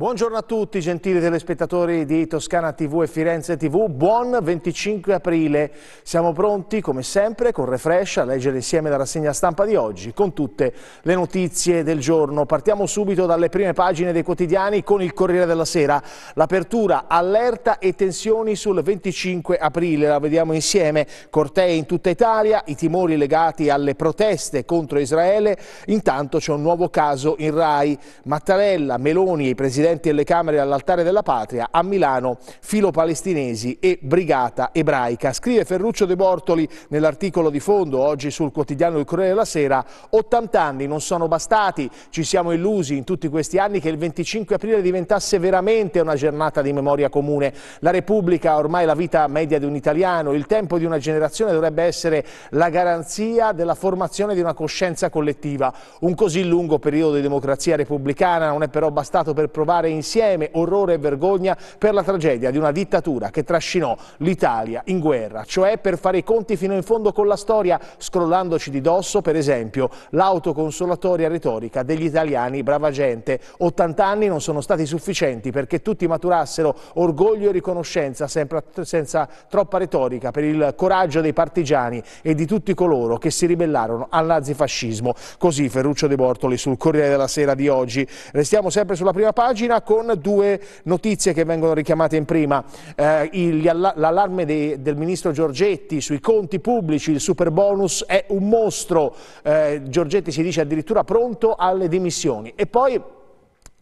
Buongiorno a tutti gentili telespettatori di Toscana TV e Firenze TV, buon 25 aprile. Siamo pronti come sempre con Refresh a leggere insieme la rassegna stampa di oggi con tutte le notizie del giorno. Partiamo subito dalle prime pagine dei quotidiani con il Corriere della Sera. L'apertura, allerta e tensioni sul 25 aprile, la vediamo insieme. Cortei in tutta Italia, i timori legati alle proteste contro Israele. Intanto c'è un nuovo caso in Rai. Mattarella, Meloni e i presidenti presidenti delle Camere all'altare della patria, a Milano filo palestinesi e brigata ebraica. Scrive Ferruccio De Bortoli nell'articolo di fondo oggi sul quotidiano Il Corriere della Sera, 80 anni non sono bastati, ci siamo illusi in tutti questi anni che il 25 aprile diventasse veramente una giornata di memoria comune. La Repubblica ha ormai la vita media di un italiano, il tempo di una generazione dovrebbe essere la garanzia della formazione di una coscienza collettiva. Un così lungo periodo di democrazia repubblicana non è però bastato per provare provare insieme orrore e vergogna per la tragedia di una dittatura che trascinò l'Italia in guerra, cioè per fare i conti fino in fondo con la storia, scrollandoci di dosso per esempio l'autoconsolatoria retorica degli italiani brava gente. 80 anni non sono stati sufficienti perché tutti maturassero orgoglio e riconoscenza sempre, senza troppa retorica per il coraggio dei partigiani e di tutti coloro che si ribellarono al nazifascismo. Così Ferruccio De Bortoli sul Corriere della Sera di oggi. Restiamo sempre sulla prima pagina pagina con due notizie che vengono richiamate in prima. Eh, l'allarme del ministro Giorgetti sui conti pubblici, il super bonus è un mostro. Eh, Giorgetti si dice addirittura pronto alle dimissioni. E poi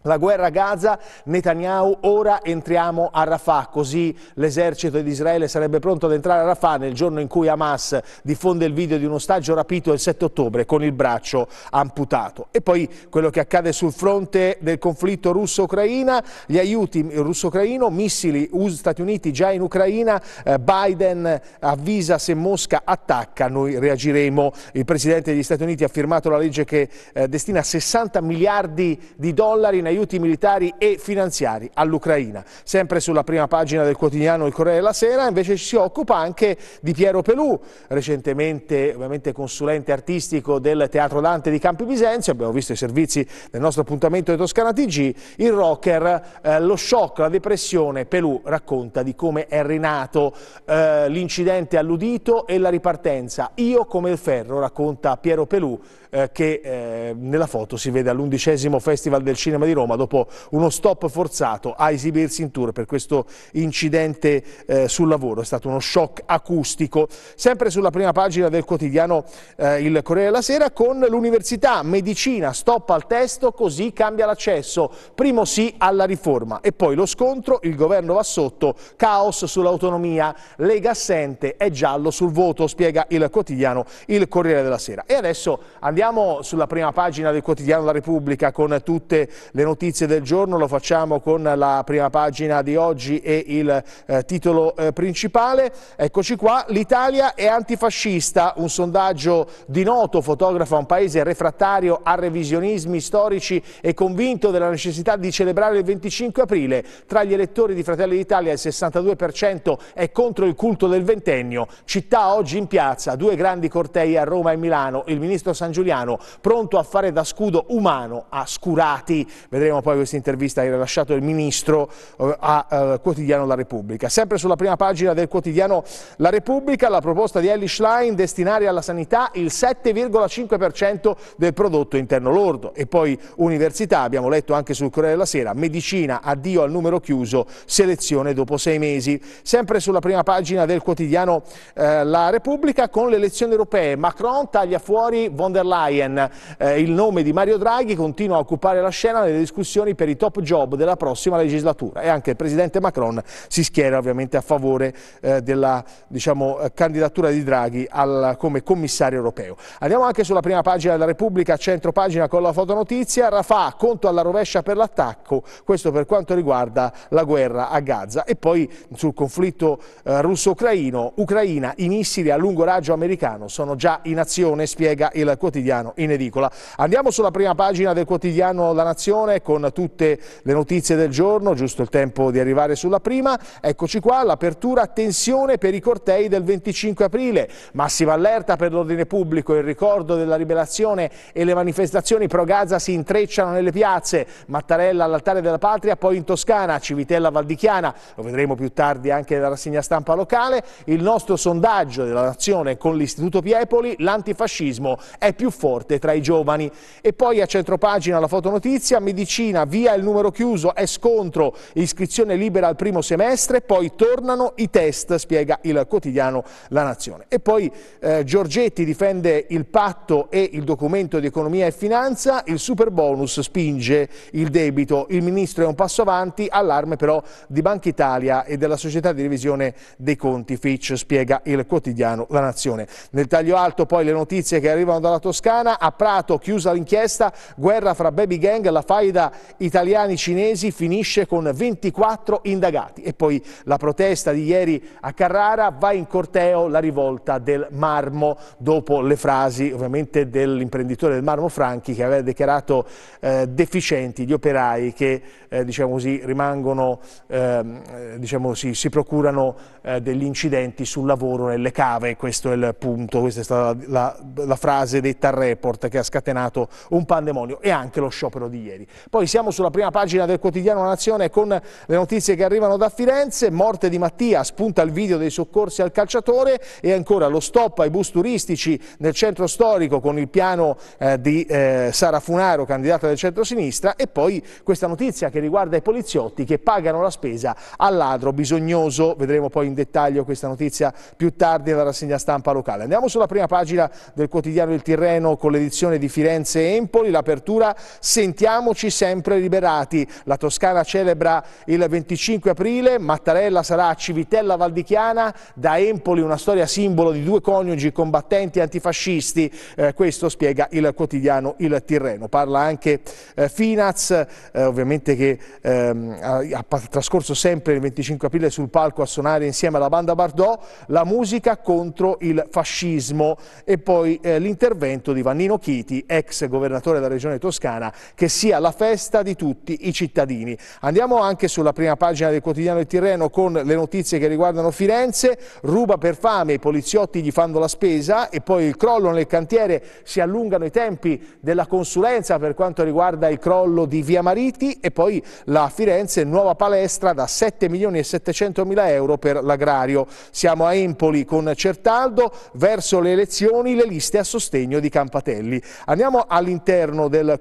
la guerra a Gaza, Netanyahu, ora entriamo a Rafah, così l'esercito di Israele sarebbe pronto ad entrare a Rafah nel giorno in cui Hamas diffonde il video di un ostaggio rapito il 7 ottobre con il braccio amputato. E poi quello che accade sul fronte del conflitto russo-ucraina, gli aiuti russo-ucraino, missili Stati Uniti già in Ucraina, eh, Biden avvisa se Mosca attacca, noi reagiremo. Il Presidente degli Stati Uniti ha firmato la legge che eh, destina 60 miliardi di dollari in aiuto aiuti militari e finanziari all'Ucraina. Sempre sulla prima pagina del quotidiano Il Corriere della Sera invece ci si occupa anche di Piero Pelù, recentemente ovviamente consulente artistico del Teatro Dante di Campi Bisenzio, abbiamo visto i servizi del nostro appuntamento di Toscana TG, il rocker, eh, lo shock, la depressione, Pelù racconta di come è rinato eh, l'incidente all'udito e la ripartenza. Io come il ferro, racconta Piero Pelù, eh, che eh, nella foto si vede all'undicesimo Festival del Cinema di Roma dopo uno stop forzato a esibirsi in tour per questo incidente eh, sul lavoro. È stato uno shock acustico. Sempre sulla prima pagina del quotidiano eh, Il Corriere della Sera con l'Università Medicina, stop al testo così cambia l'accesso. Primo sì alla riforma e poi lo scontro, il governo va sotto, caos sull'autonomia, Lega assente, è giallo sul voto, spiega il quotidiano Il Corriere della Sera. E adesso andiamo Andiamo sulla prima pagina del quotidiano La Repubblica con tutte le notizie del giorno, lo facciamo con la prima pagina di oggi e il eh, titolo eh, principale. Eccoci qua, l'Italia è antifascista, un sondaggio di noto fotografa un paese refrattario a revisionismi storici e convinto della necessità di celebrare il 25 aprile. Tra gli elettori di Fratelli d'Italia il 62% è contro il culto del ventennio. Città oggi in piazza, due grandi cortei a Roma e Milano. Il ministro San Giuliano Ottaviano pronto a fare da scudo umano a Scurati. Vedremo poi questa intervista che ha lasciato il ministro eh, a eh, Quotidiano La Repubblica. Sempre sulla prima pagina del quotidiano La Repubblica la proposta di Ellie Schlein destinare alla sanità il 7,5% del prodotto interno lordo. E poi università, abbiamo letto anche sul Corriere della Sera, medicina, addio al numero chiuso, selezione dopo sei mesi. Sempre sulla prima pagina del quotidiano eh, La Repubblica con le elezioni europee, Macron taglia fuori von der Leyen Ryan. Eh, il nome di Mario Draghi continua a occupare la scena nelle discussioni per i top job della prossima legislatura e anche il presidente Macron si schiera ovviamente a favore eh, della diciamo, eh, candidatura di Draghi al, come commissario europeo. Andiamo anche sulla prima pagina della Repubblica, centro pagina con la fotonotizia, Rafah conto alla rovescia per l'attacco, questo per quanto riguarda la guerra a Gaza e poi sul conflitto eh, russo-ucraino, Ucraina, i missili a lungo raggio americano sono già in azione, spiega il quotidiano quotidiano in edicola. Andiamo sulla prima pagina del quotidiano La Nazione con tutte le notizie del giorno, giusto il tempo di arrivare sulla prima. Eccoci qua, l'apertura, tensione per i cortei del 25 aprile, massima allerta per l'ordine pubblico, il ricordo della ribelazione e le manifestazioni pro Gaza si intrecciano nelle piazze, Mattarella all'altare della patria, poi in Toscana, Civitella Valdichiana, lo vedremo più tardi anche nella rassegna stampa locale, il nostro sondaggio della Nazione con l'Istituto Piepoli, l'antifascismo è più forte forte tra i giovani. E poi a centropagina la fotonotizia, medicina, via il numero chiuso, è scontro, iscrizione libera al primo semestre, poi tornano i test, spiega il quotidiano La Nazione. E poi eh, Giorgetti difende il patto e il documento di economia e finanza, il super bonus spinge il debito, il ministro è un passo avanti, allarme però di Banca Italia e della società di revisione dei conti, Fitch spiega il quotidiano La Nazione. Nel taglio alto poi le notizie che arrivano dalla Toscana, Toscana, a Prato chiusa l'inchiesta, guerra fra baby gang, la faida italiani-cinesi finisce con 24 indagati. E poi la protesta di ieri a Carrara va in corteo la rivolta del marmo, dopo le frasi ovviamente dell'imprenditore del marmo Franchi che aveva dichiarato eh, deficienti gli operai che eh, diciamo così, rimangono, ehm, eh, diciamo così, si procurano eh, degli incidenti sul lavoro nelle cave, questo è il punto, questa è stata la, la, la frase detta report che ha scatenato un pandemonio e anche lo sciopero di ieri. Poi siamo sulla prima pagina del quotidiano Nazione con le notizie che arrivano da Firenze, morte di Mattia, spunta il video dei soccorsi al calciatore e ancora lo stop ai bus turistici nel centro storico con il piano eh, di eh, Sara Funaro, candidata del centro-sinistra e poi questa notizia che riguarda i poliziotti che pagano la spesa al ladro bisognoso, vedremo poi in dettaglio questa notizia più tardi nella rassegna stampa locale. Andiamo sulla prima pagina del quotidiano Il Tirreno Tirreno con l'edizione di Firenze e Empoli, l'apertura Sentiamoci sempre liberati. La Toscana celebra il 25 aprile, Mattarella sarà a Civitella Valdichiana, da Empoli una storia simbolo di due coniugi combattenti antifascisti, eh, questo spiega il quotidiano Il Tirreno. Parla anche eh, Finaz, eh, ovviamente che ehm, ha, ha trascorso sempre il 25 aprile sul palco a suonare insieme alla banda Bardot, la musica contro il fascismo e poi eh, l'intervento detto di Vannino Chiti, ex governatore della regione toscana, che sia la festa di tutti i cittadini. Andiamo anche sulla prima pagina del quotidiano Il Tirreno con le notizie che riguardano Firenze, ruba per fame, i poliziotti gli fanno la spesa e poi il crollo nel cantiere, si allungano i tempi della consulenza per quanto riguarda il crollo di Via Mariti e poi la Firenze nuova palestra da 7 milioni e 700 mila euro per l'agrario. Siamo a Empoli con Certaldo, verso le elezioni le liste a sostegno di Campania. Campatelli. Andiamo all'interno del,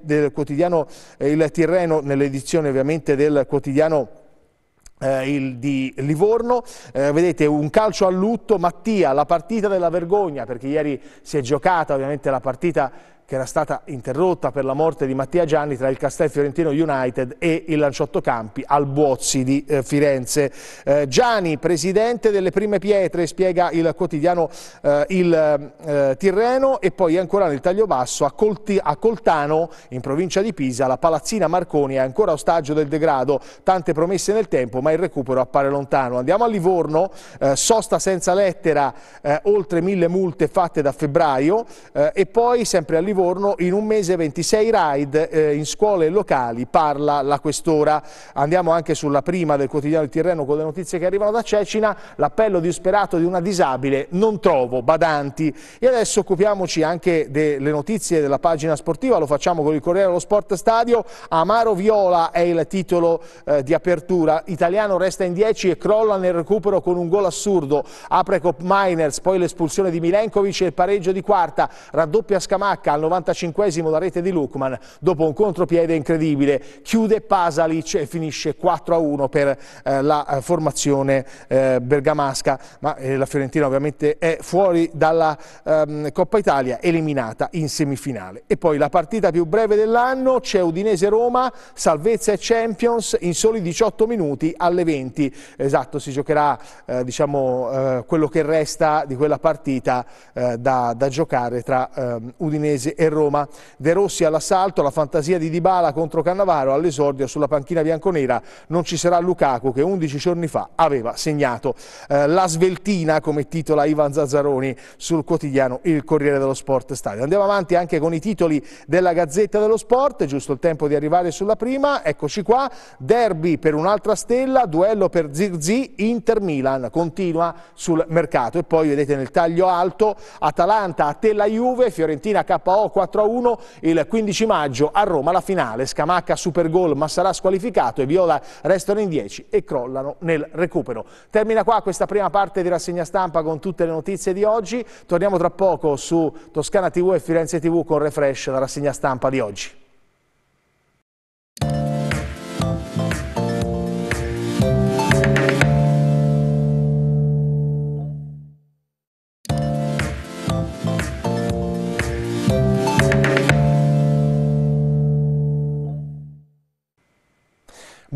del quotidiano, eh, Il Tirreno, nell'edizione ovviamente del quotidiano eh, il di Livorno, eh, vedete un calcio a lutto, Mattia, la partita della vergogna, perché ieri si è giocata ovviamente la partita che era stata interrotta per la morte di Mattia Gianni tra il Castel Fiorentino United e il Lanciotto Campi al Buozzi di eh, Firenze. Eh, Gianni, presidente delle prime pietre, spiega il quotidiano eh, Il eh, Tirreno e poi ancora nel taglio basso a, Colti, a, Coltano, in provincia di Pisa, la palazzina Marconi è ancora ostaggio del degrado, tante promesse nel tempo ma il recupero appare lontano. Andiamo a Livorno, eh, sosta senza lettera, eh, oltre mille multe fatte da febbraio e poi sempre a Livorno Livorno in un mese 26 ride eh, in scuole locali, parla la questora. Andiamo anche sulla prima del quotidiano Il Tirreno con le notizie che arrivano da Cecina, l'appello disperato di una disabile, non trovo badanti. E adesso occupiamoci anche delle notizie della pagina sportiva, lo facciamo con il Corriere dello Sport Stadio, Amaro Viola è il titolo eh, di apertura, italiano resta in 10 e crolla nel recupero con un gol assurdo, apre Cop Miners, poi l'espulsione di Milenkovic e il pareggio di quarta, raddoppia Scamacca al 95esimo la rete di Lukman, dopo un contropiede incredibile, chiude Pasalic e finisce 4-1 per eh, la eh, formazione eh, bergamasca, ma eh, la Fiorentina ovviamente è fuori dalla ehm, Coppa Italia, eliminata in semifinale. E poi la partita più breve dell'anno, c'è Udinese-Roma, salvezza e Champions in soli 18 minuti alle 20. Esatto, si giocherà eh, diciamo, eh, quello che resta di quella partita da, da giocare tra ehm, Udinese e Roma. De Rossi all'assalto, la fantasia di Dybala contro Cannavaro all'esordio sulla panchina bianconera non ci sarà Lukaku che 11 giorni fa aveva segnato eh, la sveltina come titola Ivan Zazzaroni sul quotidiano Il Corriere dello Sport Stadio. Andiamo avanti anche con i titoli della Gazzetta dello Sport, giusto il tempo di arrivare sulla prima, eccoci qua, derby per un'altra stella, duello per Zirzi, Inter-Milan, continua sul mercato e poi vedete nel taglio alto Atalanta a Tella Juve, Fiorentina KO 4 a 1 il 15 maggio a Roma la finale, Scamacca super gol ma sarà squalificato e Viola restano in 10 e crollano nel recupero. Termina qua questa prima parte di rassegna stampa con tutte le notizie di oggi, torniamo tra poco su Toscana TV e Firenze TV con Refresh, la rassegna stampa di oggi.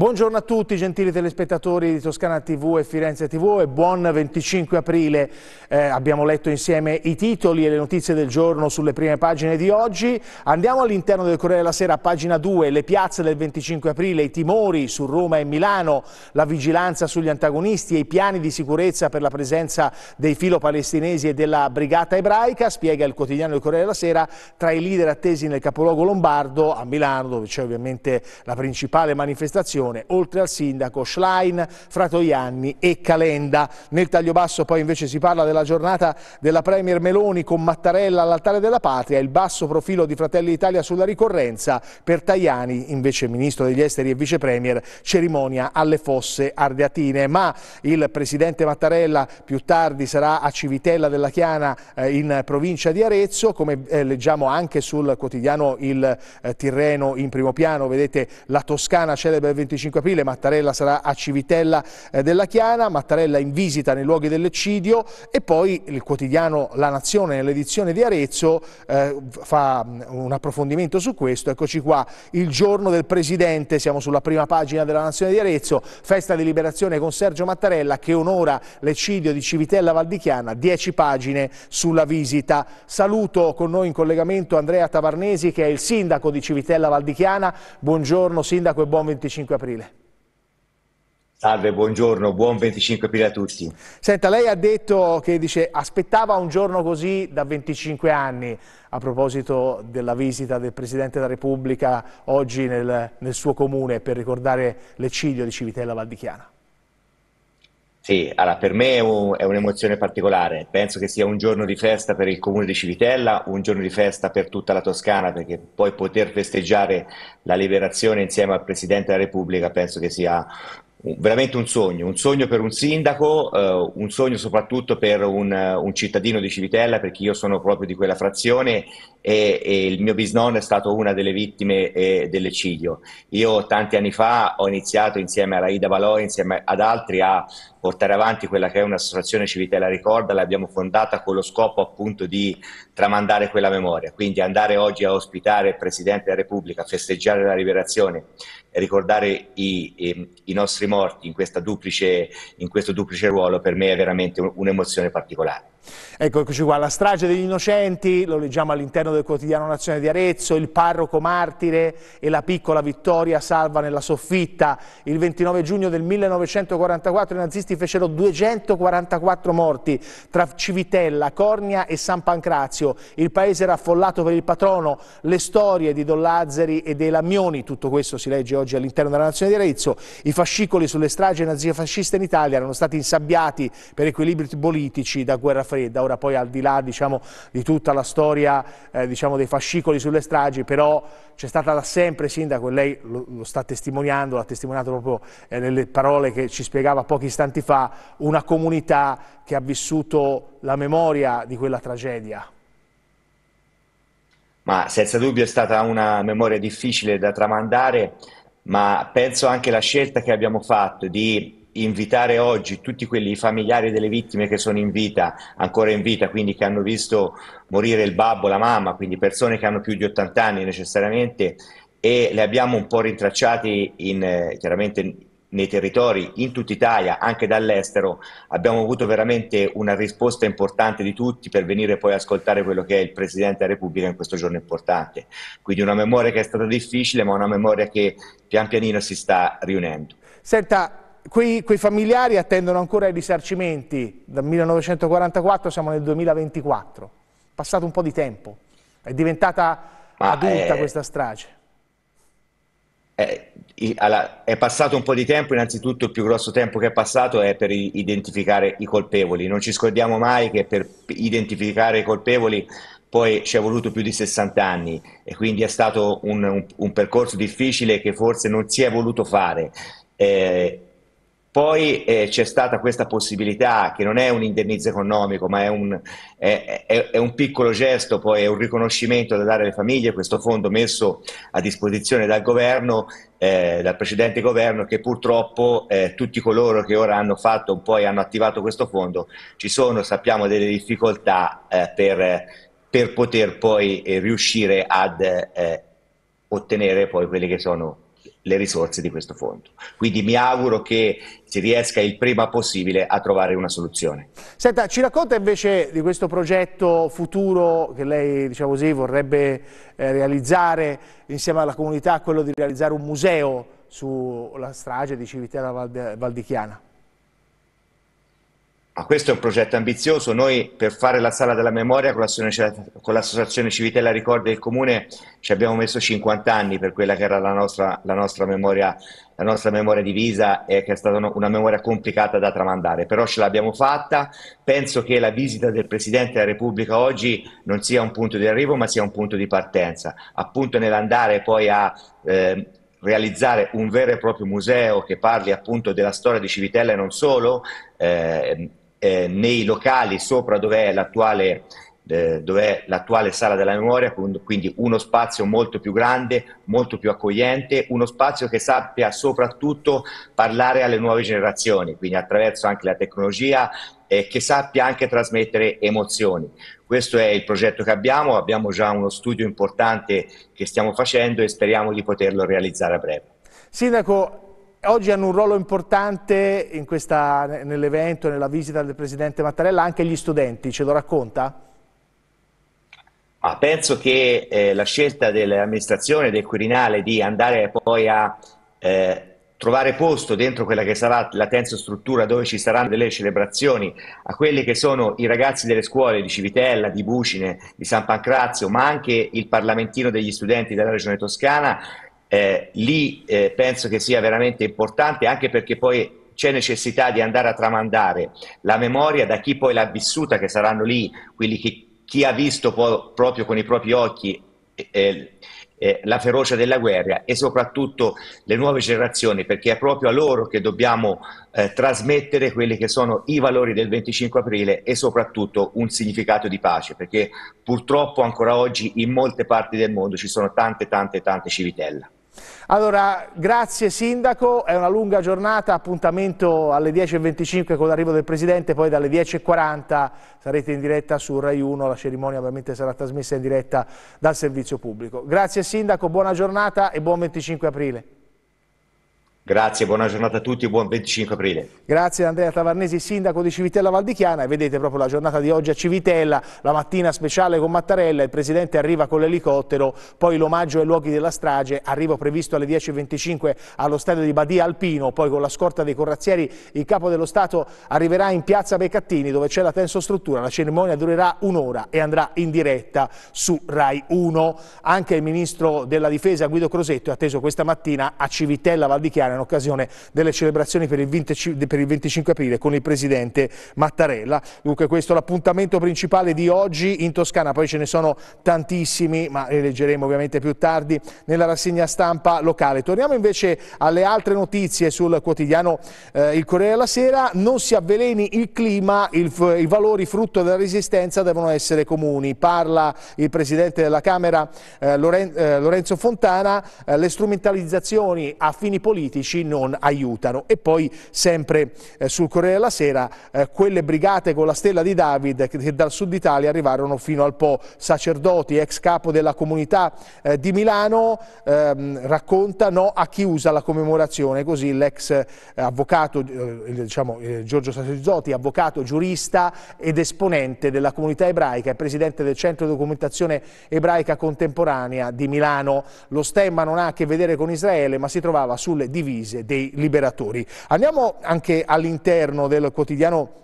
Buongiorno a tutti gentili telespettatori di Toscana TV e Firenze TV e buon 25 aprile. Eh, abbiamo letto insieme i titoli e le notizie del giorno sulle prime pagine di oggi. Andiamo all'interno del Corriere della Sera, pagina 2, le piazze del 25 aprile, i timori su Roma e Milano, la vigilanza sugli antagonisti e i piani di sicurezza per la presenza dei filo palestinesi e della brigata ebraica, spiega il quotidiano del Corriere della Sera, tra i leader attesi nel capoluogo lombardo a Milano, dove c'è ovviamente la principale manifestazione Simone, oltre al sindaco Schlein, Fratoianni e Calenda. Nel taglio basso poi invece si parla della giornata della Premier Meloni con Mattarella all'altare della patria, il basso profilo di Fratelli d'Italia sulla ricorrenza, per Tajani invece ministro degli esteri e vicepremier, cerimonia alle fosse ardeatine. Ma il presidente Mattarella più tardi sarà a Civitella della Chiana eh, in provincia di Arezzo, come eh, leggiamo anche sul quotidiano Il eh, Tirreno in primo piano, vedete la Toscana celebra il 25 25 aprile Mattarella sarà a Civitella eh, della Chiana, Mattarella in visita nei luoghi dell'eccidio e poi il quotidiano La Nazione nell'edizione di Arezzo eh, fa mm, un approfondimento su questo, eccoci qua, il giorno del Presidente, siamo sulla prima pagina della Nazione di Arezzo, festa di liberazione con Sergio Mattarella che onora l'eccidio di Civitella Valdichiana, 10 pagine sulla visita. Saluto con noi in collegamento Andrea Tavarnesi che è il sindaco di Civitella Valdichiana, buongiorno sindaco e buon 25 aprile aprile. Salve, buongiorno, buon 25 aprile a tutti. Senta, lei ha detto che dice, aspettava un giorno così da 25 anni a proposito della visita del Presidente della Repubblica oggi nel, nel suo comune per ricordare l'eccidio di Civitella Valdichiana. Sì, allora, per me è, un- è un'emozione particolare. Penso che sia un giorno di festa per il comune di Civitella, un giorno di festa per tutta la Toscana, perché poi poter festeggiare la liberazione insieme al Presidente della Repubblica penso che sia veramente un sogno, un sogno per un sindaco, eh, un sogno soprattutto per un, eh, un, cittadino di Civitella, perché io sono proprio di quella frazione e, e il mio bisnonno è stato una delle vittime eh, dell'eccidio. Io tanti anni fa ho iniziato insieme a Raida Valoi, insieme ad altri, a portare avanti quella che è un'associazione Civitella Ricorda, l'abbiamo fondata con lo scopo appunto di tramandare quella memoria, quindi andare oggi a ospitare il Presidente della Repubblica, festeggiare la liberazione ricordare i, i nostri morti in, duplice, in questo duplice ruolo per me è veramente un'emozione particolare. Ecco, eccoci qua, la strage degli innocenti, lo leggiamo all'interno del quotidiano Nazione di Arezzo, il parroco martire e la piccola vittoria salva nella soffitta. Il 29 giugno del 1944 i nazisti fecero 244 morti tra Civitella, Cornia e San Pancrazio. Il paese era affollato per il patrono, le storie di Don Lazzari e dei Lamioni, tutto questo si legge oggi all'interno della nazione di Arezzo. I fascicoli sulle stragi nazifasciste in Italia erano stati insabbiati per equilibri politici da guerra fredda fredda, ora poi al di là diciamo, di tutta la storia eh, diciamo, dei fascicoli sulle stragi, però c'è stata da sempre, Sindaco, e lei lo, lo sta testimoniando, l'ha testimoniato proprio eh, nelle parole che ci spiegava pochi istanti fa, una comunità che ha vissuto la memoria di quella tragedia. Ma senza dubbio è stata una memoria difficile da tramandare, ma penso anche alla scelta che abbiamo fatto di invitare oggi tutti quelli familiari delle vittime che sono in vita, ancora in vita, quindi che hanno visto morire il babbo, la mamma, quindi persone che hanno più di 80 anni necessariamente e le abbiamo un po' rintracciati in, eh, chiaramente nei territori in tutta Italia, anche dall'estero, abbiamo avuto veramente una risposta importante di tutti per venire poi a ascoltare quello che è il Presidente della Repubblica in questo giorno importante. Quindi una memoria che è stata difficile, ma una memoria che pian pianino si sta riunendo. Senta, quei, quei familiari attendono ancora i risarcimenti, dal 1944 siamo nel 2024, è passato un po' di tempo, è diventata Ma adulta è... Eh, questa strage. Eh, è passato un po' di tempo, innanzitutto il più grosso tempo che è passato è per identificare i colpevoli. Non ci scordiamo mai che per identificare i colpevoli poi ci è voluto più di 60 anni e quindi è stato un, un, un percorso difficile che forse non si è voluto fare. Eh, poi eh, c'è stata questa possibilità, che non è un indennizzo economico, ma è un, è, è, è un, piccolo gesto, poi è un riconoscimento da dare alle famiglie, questo fondo messo a disposizione dal governo, eh, dal precedente governo, che purtroppo eh, tutti coloro che ora hanno fatto, poi hanno attivato questo fondo, ci sono, sappiamo, delle difficoltà eh, per, per, poter poi eh, riuscire ad eh, ottenere poi quelli che sono le risorse di questo fondo. Quindi mi auguro che si riesca il prima possibile a trovare una soluzione. Senta, ci racconta invece di questo progetto futuro che lei, diciamo così, vorrebbe eh, realizzare insieme alla comunità, quello di realizzare un museo sulla strage di Civitella Val di Chiana. Ma ah, questo è un progetto ambizioso. Noi per fare la sala della memoria con l'associazione Civitella Ricordi del Comune ci abbiamo messo 50 anni per quella che era la nostra, la nostra, memoria, la nostra memoria, divisa e che è stata una memoria complicata da tramandare. Però ce l'abbiamo fatta. Penso che la visita del Presidente della Repubblica oggi non sia un punto di arrivo ma sia un punto di partenza. Appunto nell'andare poi a... Eh, realizzare un vero e proprio museo che parli appunto della storia di Civitella e non solo, eh, eh, nei locali sopra dove è l'attuale eh, dov'è l'attuale sala della memoria, quindi uno spazio molto più grande, molto più accogliente, uno spazio che sappia soprattutto parlare alle nuove generazioni, quindi attraverso anche la tecnologia, eh, che sappia anche trasmettere emozioni. Questo è il progetto che abbiamo, abbiamo già uno studio importante che stiamo facendo e speriamo di poterlo realizzare a breve. Sindaco, Oggi hanno un ruolo importante nell'evento, nella visita del Presidente Mattarella, anche gli studenti, ce lo racconta? Ma penso che eh, la scelta dell'amministrazione del Quirinale di andare poi a eh, trovare posto dentro quella che sarà la terza struttura dove ci saranno delle celebrazioni a quelli che sono i ragazzi delle scuole di Civitella, di Bucine, di San Pancrazio, ma anche il parlamentino degli studenti della regione toscana eh, lì eh, penso che sia veramente importante anche perché poi c'è necessità di andare a tramandare la memoria da chi poi l'ha vissuta, che saranno lì quelli che chi ha visto po- proprio con i propri occhi eh, eh, eh la ferocia della guerra e soprattutto le nuove generazioni, perché è proprio a loro che dobbiamo eh, trasmettere quelli che sono i valori del 25 aprile e soprattutto un significato di pace, perché purtroppo ancora oggi in molte parti del mondo ci sono tante, tante, tante civitelle. Allora, grazie Sindaco, è una lunga giornata, appuntamento alle 10.25 con l'arrivo del Presidente, poi dalle 10.40 sarete in diretta su Rai 1, la cerimonia ovviamente sarà trasmessa in diretta dal servizio pubblico. Grazie Sindaco, buona giornata e buon 25 aprile. Grazie, buona giornata a tutti, buon 25 aprile. Grazie Andrea Tavarnesi, sindaco di Civitella Valdichiana vedete proprio la giornata di oggi a Civitella, la mattina speciale con Mattarella, il presidente arriva con l'elicottero, poi l'omaggio ai luoghi della strage, arrivo previsto alle 10.25 allo stadio di Badia Alpino, poi con la scorta dei corazzieri il capo dello Stato arriverà in piazza Beccattini dove c'è la tensostruttura, la cerimonia durerà un'ora e andrà in diretta su Rai 1. Anche il ministro della difesa Guido Crosetto è atteso questa mattina a Civitella Valdichiana Toscana in occasione delle celebrazioni per il, 20, per il 25 aprile con il presidente Mattarella. Dunque questo è l'appuntamento principale di oggi in Toscana, poi ce ne sono tantissimi ma li leggeremo ovviamente più tardi nella rassegna stampa locale. Torniamo invece alle altre notizie sul quotidiano eh, Il Corriere della Sera, non si avveleni il clima, il, i valori frutto della resistenza devono essere comuni. Parla il presidente della Camera eh, eh Lorenzo Fontana, eh, le strumentalizzazioni a fini politici politici non aiutano. E poi sempre eh, sul Corriere della Sera eh, quelle brigate con la stella di David che, che dal sud Italia arrivarono fino al Po, sacerdoti, ex capo della comunità eh, di Milano, ehm, racconta no a chi usa la commemorazione, così l'ex eh, avvocato, eh, diciamo, eh, Giorgio Sacerdoti, avvocato, giurista ed esponente della comunità ebraica e presidente del Centro di Documentazione Ebraica Contemporanea di Milano. Lo stemma non ha a che vedere con Israele, ma si trovava sulle divisioni divise dei liberatori. Andiamo anche all'interno del quotidiano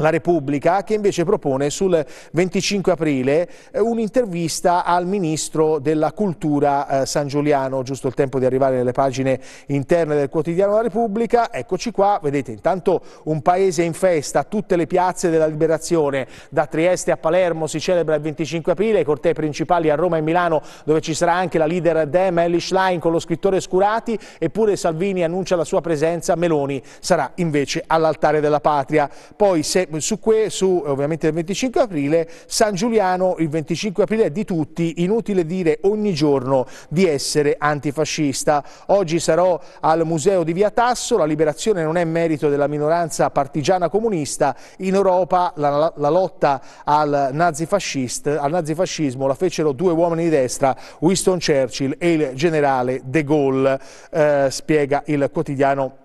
la Repubblica che invece propone sul 25 aprile eh, un'intervista al Ministro della Cultura eh, San Giuliano, giusto il tempo di arrivare nelle pagine interne del quotidiano La Repubblica, eccoci qua, vedete intanto un paese in festa, tutte le piazze della liberazione, da Trieste a Palermo si celebra il 25 aprile, i cortei principali a Roma e Milano dove ci sarà anche la leader Dem Ellie Schlein con lo scrittore Scurati, eppure Salvini annuncia la sua presenza, Meloni sarà invece all'altare della patria. Poi se su, que, su ovviamente il 25 aprile, San Giuliano il 25 aprile è di tutti, inutile dire ogni giorno di essere antifascista. Oggi sarò al museo di Via Tasso, la liberazione non è merito della minoranza partigiana comunista, in Europa la, la lotta al, al nazifascismo la fecero due uomini di destra, Winston Churchill e il generale De Gaulle, eh, spiega il quotidiano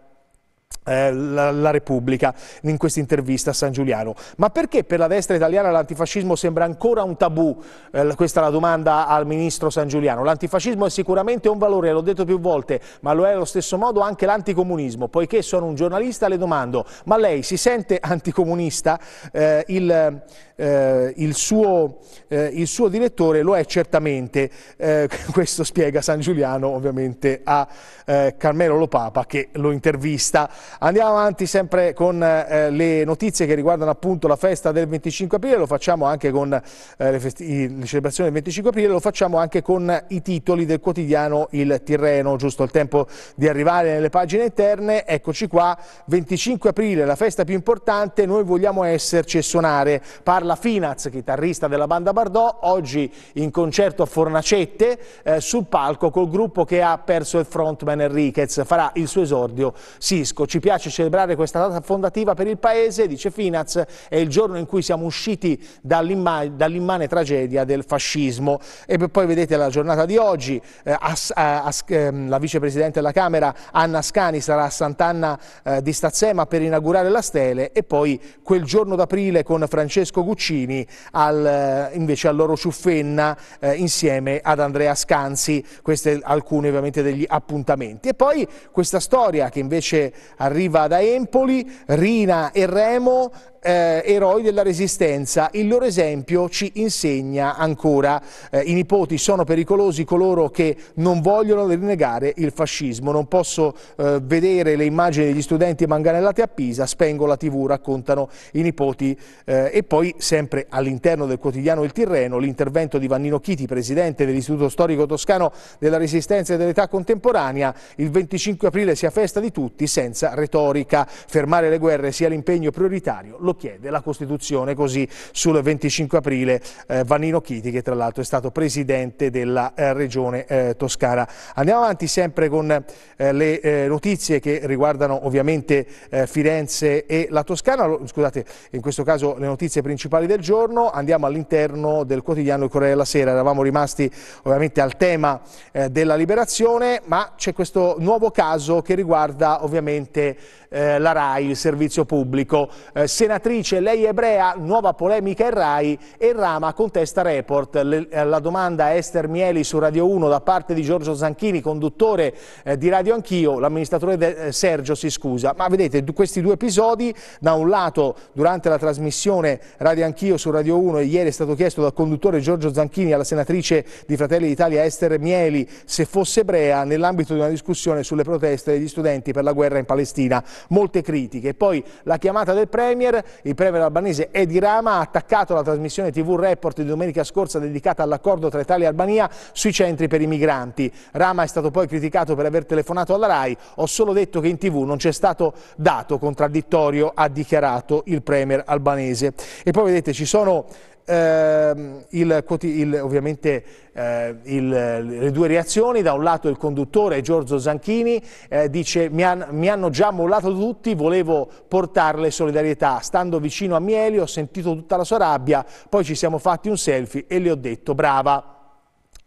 eh, la, la, Repubblica in questa intervista a San Giuliano. Ma perché per la destra italiana l'antifascismo sembra ancora un tabù? Eh, questa è la domanda al ministro San Giuliano. L'antifascismo è sicuramente un valore, l'ho detto più volte, ma lo è allo stesso modo anche l'anticomunismo. Poiché sono un giornalista le domando, ma lei si sente anticomunista? Eh, il, eh, il, suo, eh, il, suo, direttore lo è certamente, questo spiega San Giuliano ovviamente a Carmelo Lopapa che lo intervista Andiamo avanti sempre con eh, le notizie che riguardano appunto la festa del 25 aprile, lo facciamo anche con eh, le, le, celebrazioni del 25 aprile, lo facciamo anche con i titoli del quotidiano Il Tirreno, giusto il tempo di arrivare nelle pagine interne, eccoci qua, 25 aprile, la festa più importante, noi vogliamo esserci e suonare, parla Finaz, chitarrista della banda Bardò, oggi in concerto a Fornacette eh, sul palco col gruppo che ha perso il frontman Enriquez, farà il suo esordio Cisco, ci piace celebrare questa data fondativa per il Paese, dice Finaz, è il giorno in cui siamo usciti dall'immane tragedia del fascismo. E poi vedete la giornata di oggi, eh, as, eh, as, eh, la vicepresidente della Camera Anna Scani sarà a Sant'Anna eh, di Stazzema per inaugurare la Stele e poi quel giorno d'aprile con Francesco Guccini al, eh, invece all'Oro Ciuffenna eh, insieme ad Andrea Scanzi, questi alcuni ovviamente degli appuntamenti. E poi questa storia che invece arriva arriva da Empoli, Rina e Remo eh, eroi della resistenza. Il loro esempio ci insegna ancora. Eh, I nipoti sono pericolosi coloro che non vogliono rinnegare il fascismo. Non posso eh, vedere le immagini degli studenti manganellati a Pisa, spengo la tv, raccontano i nipoti. Eh, e poi, sempre all'interno del quotidiano Il Tirreno, l'intervento di Vannino Chiti, presidente dell'Istituto Storico Toscano della Resistenza e dell'Età Contemporanea. Il 25 aprile sia festa di tutti, senza retorica. Fermare le guerre sia l'impegno prioritario. Lo chiede la Costituzione, così sul 25 aprile eh, Vanino Chiti, che tra l'altro è stato presidente della eh, regione eh, toscana. Andiamo avanti sempre con eh, le eh, notizie che riguardano ovviamente eh, Firenze e la Toscana, scusate, in questo caso le notizie principali del giorno, andiamo all'interno del quotidiano Il Corriere della Sera, eravamo rimasti ovviamente al tema della liberazione, ma c'è questo nuovo caso che riguarda ovviamente la RAI, il servizio pubblico. Senatino Beatrice, lei è ebrea, nuova polemica in Rai e Rama contesta report. Eh, la domanda a Esther Mieli su Radio 1 da parte di Giorgio Zanchini, conduttore eh, di Radio Anch'io, l'amministratore eh, Sergio si scusa. Ma vedete, questi due episodi, da un lato durante la trasmissione Radio Anch'io su Radio 1 ieri è stato chiesto dal conduttore Giorgio Zanchini alla senatrice di Fratelli d'Italia Esther Mieli se fosse ebrea nell'ambito di una discussione sulle proteste degli studenti per la guerra in Palestina. Molte critiche. Poi la chiamata del Premier il premier albanese Edi Rama ha attaccato la trasmissione TV Report di domenica scorsa dedicata all'accordo tra Italia e Albania sui centri per i migranti. Rama è stato poi criticato per aver telefonato alla RAI, ho solo detto che in TV non c'è stato dato contraddittorio, ha dichiarato il premier albanese. E poi vedete ci sono ehm, il, il, ovviamente eh, il, le due reazioni, da un lato il conduttore Giorgio Zanchini eh, dice mi, han, mi, hanno già mollato tutti, volevo portarle solidarietà, stando vicino a Mieli ho sentito tutta la sua rabbia, poi ci siamo fatti un selfie e le ho detto brava.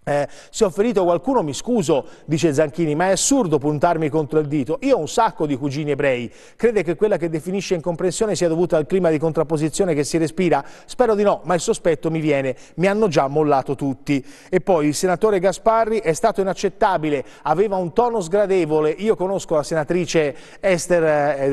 Eh, se ho ferito qualcuno mi scuso, dice Zanchini, ma è assurdo puntarmi contro il dito. Io ho un sacco di cugini ebrei. Crede che quella che definisce incomprensione sia dovuta al clima di contrapposizione che si respira? Spero di no, ma il sospetto mi viene. Mi hanno già mollato tutti. E poi il senatore Gasparri è stato inaccettabile, aveva un tono sgradevole. Io conosco la senatrice Ester,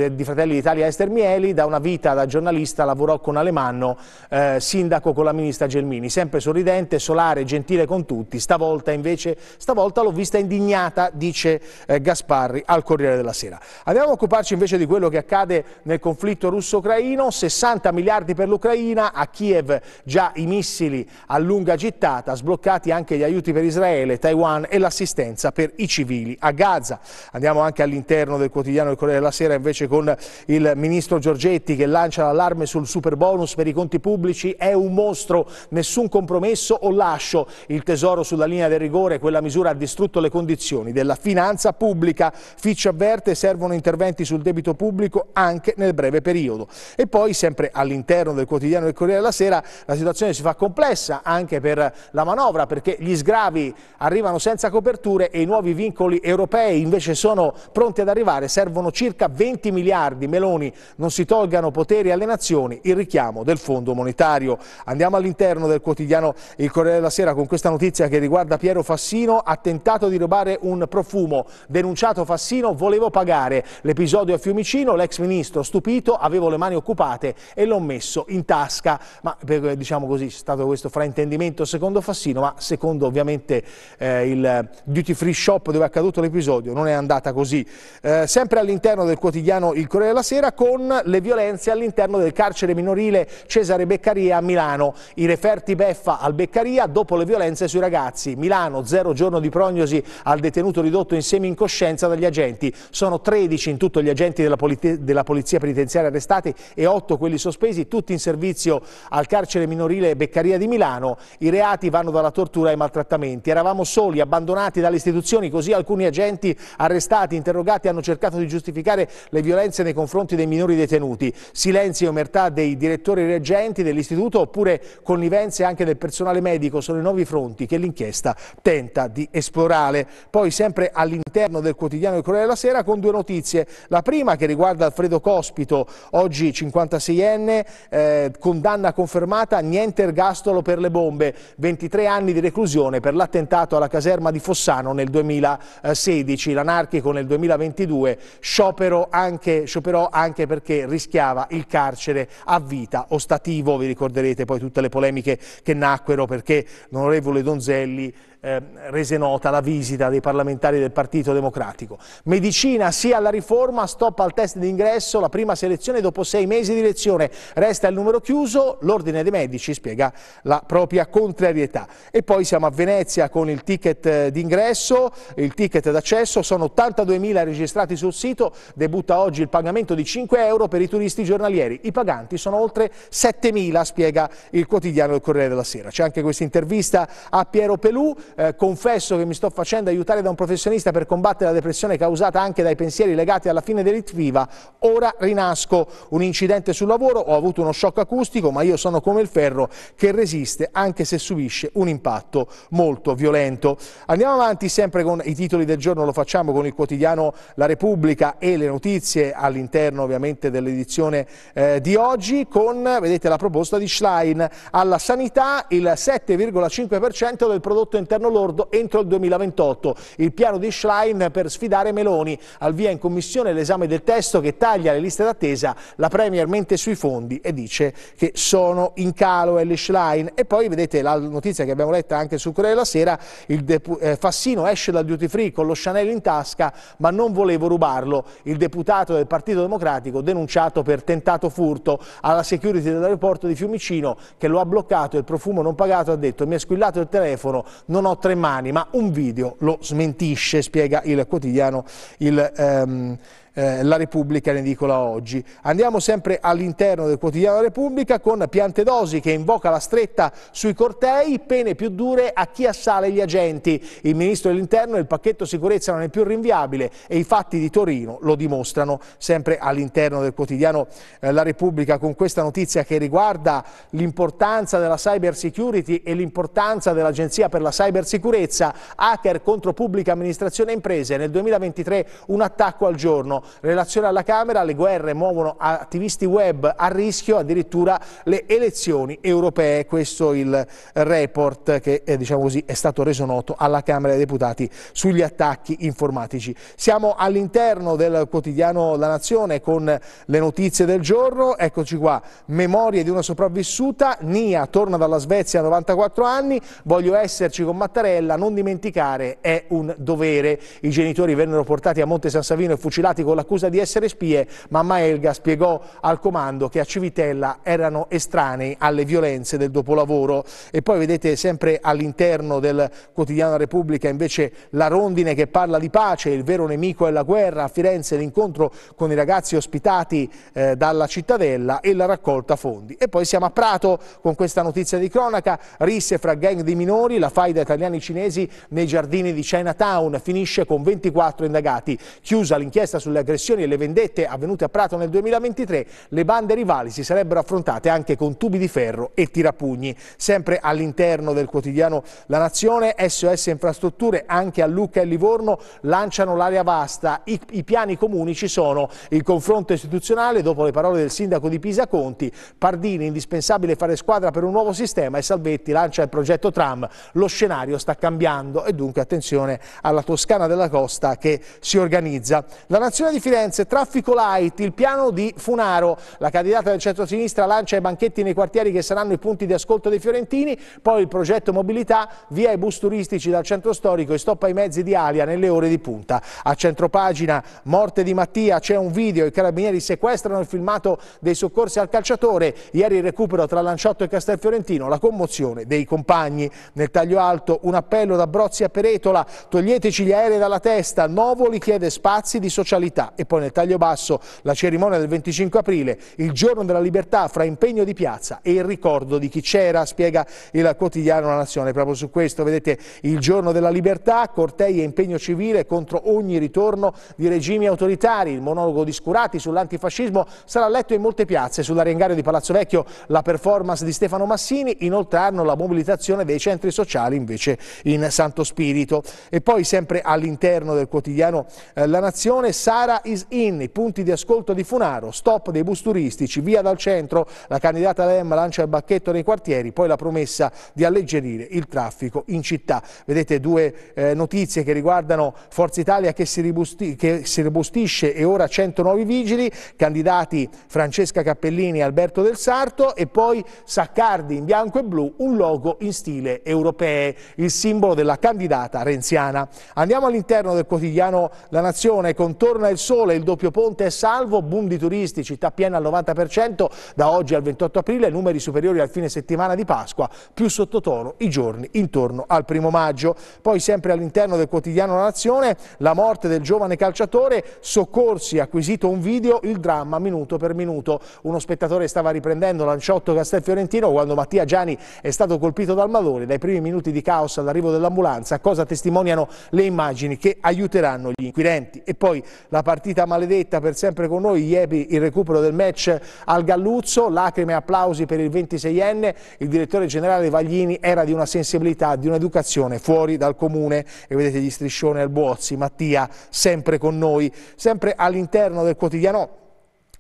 eh, di Fratelli d'Italia Esther Mieli, da una vita da giornalista lavorò con Alemanno, eh, sindaco con la ministra Gelmini, sempre sorridente, solare, gentile con tutti Stavolta invece, stavolta l'ho vista indignata, dice eh, Gasparri al Corriere della Sera. Andiamo a occuparci invece di quello che accade nel conflitto russo-ucraino, 60 miliardi per l'Ucraina, a Kiev già i missili a lunga gittata, sbloccati anche gli aiuti per Israele, Taiwan e l'assistenza per i civili a Gaza. Andiamo anche all'interno del quotidiano del Corriere della Sera invece con il ministro Giorgetti che lancia l'allarme sul super bonus per i conti pubblici, è un mostro, nessun compromesso o lascio il tesoro sulla linea del rigore, quella misura ha distrutto le condizioni della finanza pubblica. Fitch avverte servono interventi sul debito pubblico anche nel breve periodo. E poi, sempre all'interno del quotidiano del Corriere della Sera, la situazione si fa complessa anche per la manovra, perché gli sgravi arrivano senza coperture e i nuovi vincoli europei invece sono pronti ad arrivare. Servono circa 20 miliardi. Meloni non si tolgano poteri alle nazioni, il richiamo del Fondo Monetario. Andiamo all'interno del quotidiano Il Corriere della Sera con questa notizia che che riguarda Piero Fassino, ha tentato di rubare un profumo. Denunciato Fassino, volevo pagare. L'episodio a Fiumicino, l'ex ministro stupito, avevo le mani occupate e l'ho messo in tasca. Ma eh, diciamo così, c'è stato questo fraintendimento secondo Fassino, ma secondo ovviamente eh, il duty free shop dove è accaduto l'episodio non è andata così. Eh, sempre all'interno del quotidiano Il Corriere della Sera con le violenze all'interno del carcere minorile Cesare Beccaria a Milano. I referti beffa al Beccaria dopo le violenze sui ragazzi Ghiazzi. Milano, zero giorno di prognosi al detenuto ridotto in semi-incoscienza dagli agenti. Sono 13 in tutto gli agenti della, polizia, della polizia penitenziaria arrestati e 8 quelli sospesi, tutti in servizio al carcere minorile Beccaria di Milano. I reati vanno dalla tortura ai maltrattamenti. Eravamo soli, abbandonati dalle istituzioni, così alcuni agenti arrestati, interrogati, hanno cercato di giustificare le violenze nei confronti dei minori detenuti. Silenzio e omertà dei direttori reggenti dell'istituto oppure connivenze anche del personale medico sono i nuovi fronti che l'inquinamento d'inchiesta tenta di esplorare. Poi sempre all'interno del quotidiano Il Corriere della Sera con due notizie. La prima che riguarda Alfredo Cospito, oggi 56enne, eh, condanna confermata, niente ergastolo per le bombe, 23 anni di reclusione per l'attentato alla caserma di Fossano nel 2016, l'anarchico nel 2022, sciopero anche, scioperò anche perché rischiava il carcere a vita ostativo, vi ricorderete poi tutte le polemiche che nacquero perché l'onorevole Donzelli اللي eh, rese nota la visita dei parlamentari del Partito Democratico. Medicina sì alla riforma, stop al test d'ingresso, la prima selezione dopo sei mesi di lezione, resta il numero chiuso, l'ordine dei medici spiega la propria contrarietà. E poi siamo a Venezia con il ticket eh, d'ingresso, il ticket d'accesso, sono 82.000 registrati sul sito, debutta oggi il pagamento di 5 euro per i turisti giornalieri, i paganti sono oltre 7.000, spiega il quotidiano il Corriere della Sera. C'è anche questa intervista a Piero Pelù, eh, confesso che mi sto facendo aiutare da un professionista per combattere la depressione causata anche dai pensieri legati alla fine dell'itviva, ora rinasco. Un incidente sul lavoro, ho avuto uno shock acustico, ma io sono come il ferro che resiste anche se subisce un impatto molto violento. Andiamo avanti sempre con i titoli del giorno, lo facciamo con il quotidiano La Repubblica e le notizie all'interno ovviamente dell'edizione eh, di oggi con, vedete, la proposta di Schlein alla sanità il 7,5% del prodotto interno interno lordo entro il 2028. Il piano di Schlein per sfidare Meloni. Al via in commissione l'esame del testo che taglia le liste d'attesa, la Premier mente sui fondi e dice che sono in calo Ellie Schlein. E poi vedete la notizia che abbiamo letto anche sul Corriere della Sera, eh, Fassino esce dal duty free con lo Chanel in tasca ma non volevo rubarlo. Il deputato del Partito Democratico denunciato per tentato furto alla security dell'aeroporto di Fiumicino che lo ha bloccato e il profumo non pagato ha detto mi ha squillato il telefono, non non ho tre mani, ma un video lo smentisce, spiega il quotidiano il... Ehm, eh, La Repubblica in edicola oggi. Andiamo sempre all'interno del quotidiano La Repubblica con Piantedosi che invoca la stretta sui cortei, pene più dure a chi assale gli agenti. Il ministro dell'interno e il pacchetto sicurezza non è più rinviabile e i fatti di Torino lo dimostrano sempre all'interno del quotidiano eh, La Repubblica con questa notizia che riguarda l'importanza della cyber security e l'importanza dell'Agenzia per la cybersicurezza, hacker contro pubblica amministrazione e imprese, nel 2023 un attacco al giorno. Relazione alla Camera, le guerre muovono attivisti web a rischio, addirittura le elezioni europee. Questo è il report che eh, diciamo così, è stato reso noto alla Camera dei Deputati sugli attacchi informatici. Siamo all'interno del quotidiano La Nazione con le notizie del giorno. Eccoci qua, memorie di una sopravvissuta, Nia torna dalla Svezia a 94 anni, voglio esserci con Mattarella, non dimenticare è un dovere. I genitori vennero portati a Monte San Savino e fucilati con l'accusa di essere spie, ma Maelga spiegò al comando che a Civitella erano estranei alle violenze del dopolavoro. E poi vedete sempre all'interno del quotidiano Repubblica invece la rondine che parla di pace, il vero nemico è la guerra, a Firenze l'incontro con i ragazzi ospitati eh, dalla cittadella e la raccolta fondi. E poi siamo a Prato con questa notizia di cronaca, risse fra gang di minori, la faida italiani-cinesi nei giardini di Chinatown finisce con 24 indagati. Chiusa l'inchiesta sulle aggressioni e le vendette avvenute a Prato nel 2023, le bande rivali si sarebbero affrontate anche con tubi di ferro e tirapugni. Sempre all'interno del quotidiano La Nazione, SOS Infrastrutture anche a Lucca e Livorno lanciano l'area vasta. I, I piani comuni ci sono. Il confronto istituzionale, dopo le parole del sindaco di Pisa Conti, Pardini, indispensabile fare squadra per un nuovo sistema e Salvetti lancia il progetto tram. Lo scenario sta cambiando e dunque attenzione alla Toscana della Costa che si organizza. La Nazione di Firenze, traffico light, il piano di Funaro. La candidata del centro-sinistra lancia i banchetti nei quartieri che saranno i punti di ascolto dei fiorentini, poi il progetto mobilità via i bus turistici dal centro storico e stoppa i mezzi di Alia nelle ore di punta. A centropagina morte di Mattia c'è un video, i carabinieri sequestrano il filmato dei soccorsi al calciatore, ieri il recupero tra Lanciotto e Castelfiorentino, la commozione dei compagni. Nel taglio alto un appello da Brozzi a Peretola, toglieteci gli aerei dalla testa, Novo li chiede spazi di socialità libertà e poi nel taglio basso la cerimonia del 25 aprile, il giorno della libertà fra impegno di piazza e il ricordo di chi c'era, spiega il quotidiano La Nazione. Proprio su questo vedete il giorno della libertà, cortei e impegno civile contro ogni ritorno di regimi autoritari. Il monologo di Scurati sull'antifascismo sarà letto in molte piazze, sull'arengario di Palazzo Vecchio la performance di Stefano Massini, inoltranno la mobilitazione dei centri sociali invece in Santo Spirito. E poi sempre all'interno del quotidiano eh, La Nazione, Sara Gara is in, i punti di ascolto di Funaro, stop dei bus turistici, via dal centro, la candidata Lem lancia il bacchetto nei quartieri, poi la promessa di alleggerire il traffico in città. Vedete due eh, notizie che riguardano Forza Italia che si, ribusti, che si ribustisce e ora 100 nuovi vigili, candidati Francesca Cappellini e Alberto Del Sarto e poi Saccardi in bianco e blu, un logo in stile europee, il simbolo della candidata renziana. Andiamo all'interno del quotidiano La Nazione, contorna il il sole, il doppio ponte è salvo, boom di turisti, città piena al 90% da oggi al 28 aprile, numeri superiori al fine settimana di Pasqua, più sottotono i giorni intorno al primo maggio. Poi sempre all'interno del quotidiano La Nazione, la morte del giovane calciatore, soccorsi, acquisito un video, il dramma minuto per minuto. Uno spettatore stava riprendendo Lanciotto Castel Fiorentino quando Mattia Gianni è stato colpito dal malore, dai primi minuti di caos all'arrivo dell'ambulanza, cosa testimoniano le immagini che aiuteranno gli inquirenti. E poi la partita maledetta per sempre con noi, Iepi il recupero del match al Galluzzo, lacrime e applausi per il 26enne, il direttore generale Vaglini era di una sensibilità, di un'educazione fuori dal comune e vedete gli striscioni al Buozzi, Mattia sempre con noi, sempre all'interno del quotidiano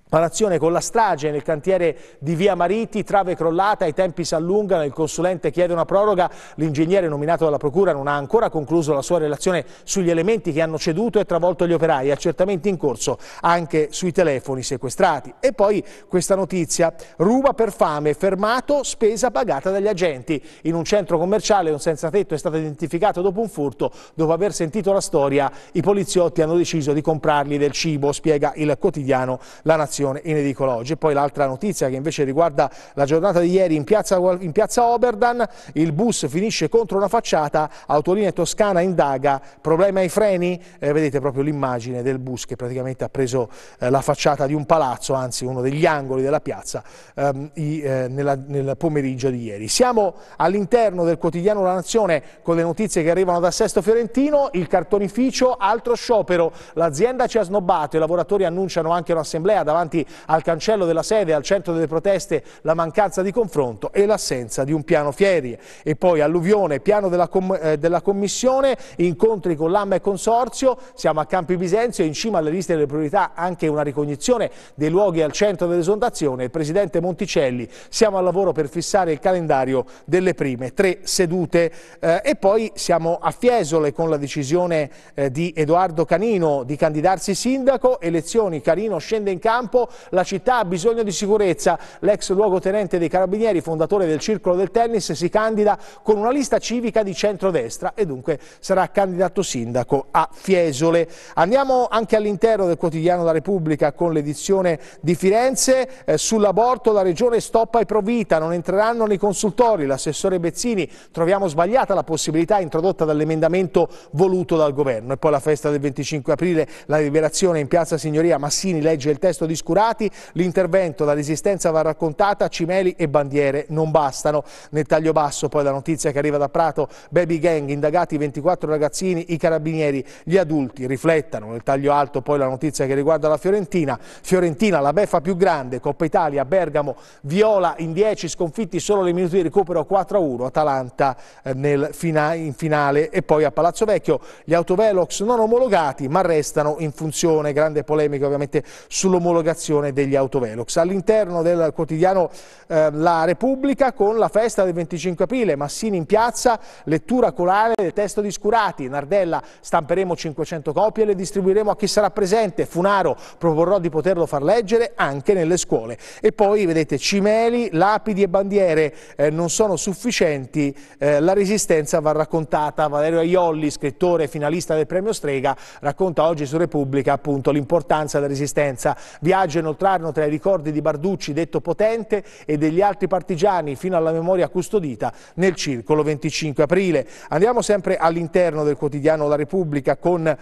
Parazione con la strage nel cantiere di Via Mariti, trave crollata, i tempi si allungano, il consulente chiede una proroga, l'ingegnere nominato dalla Procura non ha ancora concluso la sua relazione sugli elementi che hanno ceduto e travolto gli operai, accertamenti in corso anche sui telefoni sequestrati. E poi questa notizia, ruba per fame, fermato, spesa pagata dagli agenti. In un centro commerciale un senza tetto è stato identificato dopo un furto, dopo aver sentito la storia i poliziotti hanno deciso di comprargli del cibo, spiega il quotidiano La Nazione programmazione in edicola oggi. E poi l'altra notizia che invece riguarda la giornata di ieri in piazza, in piazza Oberdan, il bus finisce contro una facciata, Autolinea Toscana indaga, problema ai freni, eh, vedete proprio l'immagine del bus che praticamente ha preso eh, la facciata di un palazzo, anzi uno degli angoli della piazza, ehm, i, eh, nella, nel pomeriggio di ieri. Siamo all'interno del quotidiano La Nazione con le notizie che arrivano da Sesto Fiorentino, il cartonificio, altro sciopero, l'azienda ci ha snobbato, i lavoratori annunciano anche un'assemblea davanti davanti al cancello della sede, al centro delle proteste, la mancanza di confronto e l'assenza di un piano Fieri. E poi alluvione, piano della, com eh, della Commissione, incontri con l'AMA e Consorzio, siamo a Campi Bisenzio e in cima alle liste delle priorità anche una ricognizione dei luoghi al centro dell'esondazione. Il Presidente Monticelli, siamo al lavoro per fissare il calendario delle prime tre sedute. Eh, e poi siamo a Fiesole con la decisione eh, di Edoardo Canino di candidarsi sindaco, elezioni, Canino scende in campo campo, la città ha bisogno di sicurezza. L'ex luogotenente dei Carabinieri, fondatore del Circolo del Tennis, si candida con una lista civica di centrodestra e dunque sarà candidato sindaco a Fiesole. Andiamo anche all'interno del quotidiano La Repubblica con l'edizione di Firenze. Eh, Sull'aborto la regione stoppa e provvita, non entreranno nei consultori. L'assessore Bezzini troviamo sbagliata la possibilità introdotta dall'emendamento voluto dal governo. E poi la festa del 25 aprile, la liberazione in piazza Signoria Massini legge il testo discusso oscurati, l'intervento, la resistenza va raccontata, cimeli e bandiere non bastano. Nel taglio basso poi la notizia che arriva da Prato, baby gang, indagati 24 ragazzini, i carabinieri, gli adulti riflettano. Nel taglio alto poi la notizia che riguarda la Fiorentina, Fiorentina la beffa più grande, Coppa Italia, Bergamo, Viola in 10, sconfitti solo le minuti di recupero 4-1, Atalanta eh, nel fina in finale e poi a Palazzo Vecchio gli autovelox non omologati ma restano in funzione, grande polemica ovviamente sull'omologazione l'aggregazione degli autovelox. All'interno del quotidiano eh, La Repubblica con la festa del 25 aprile, Massini in piazza, lettura colare del testo di Scurati, Nardella stamperemo 500 copie e le distribuiremo a chi sarà presente, Funaro proporrò di poterlo far leggere anche nelle scuole. E poi vedete cimeli, lapidi e bandiere eh, non sono sufficienti, eh, la resistenza va raccontata. Valerio Aiolli, scrittore e finalista del premio Strega, racconta oggi su Repubblica appunto l'importanza della resistenza. Viaggio omaggio inoltrarono tra i ricordi di Barducci, detto potente, e degli altri partigiani fino alla memoria custodita nel circolo 25 aprile. Andiamo sempre all'interno del quotidiano La Repubblica con eh,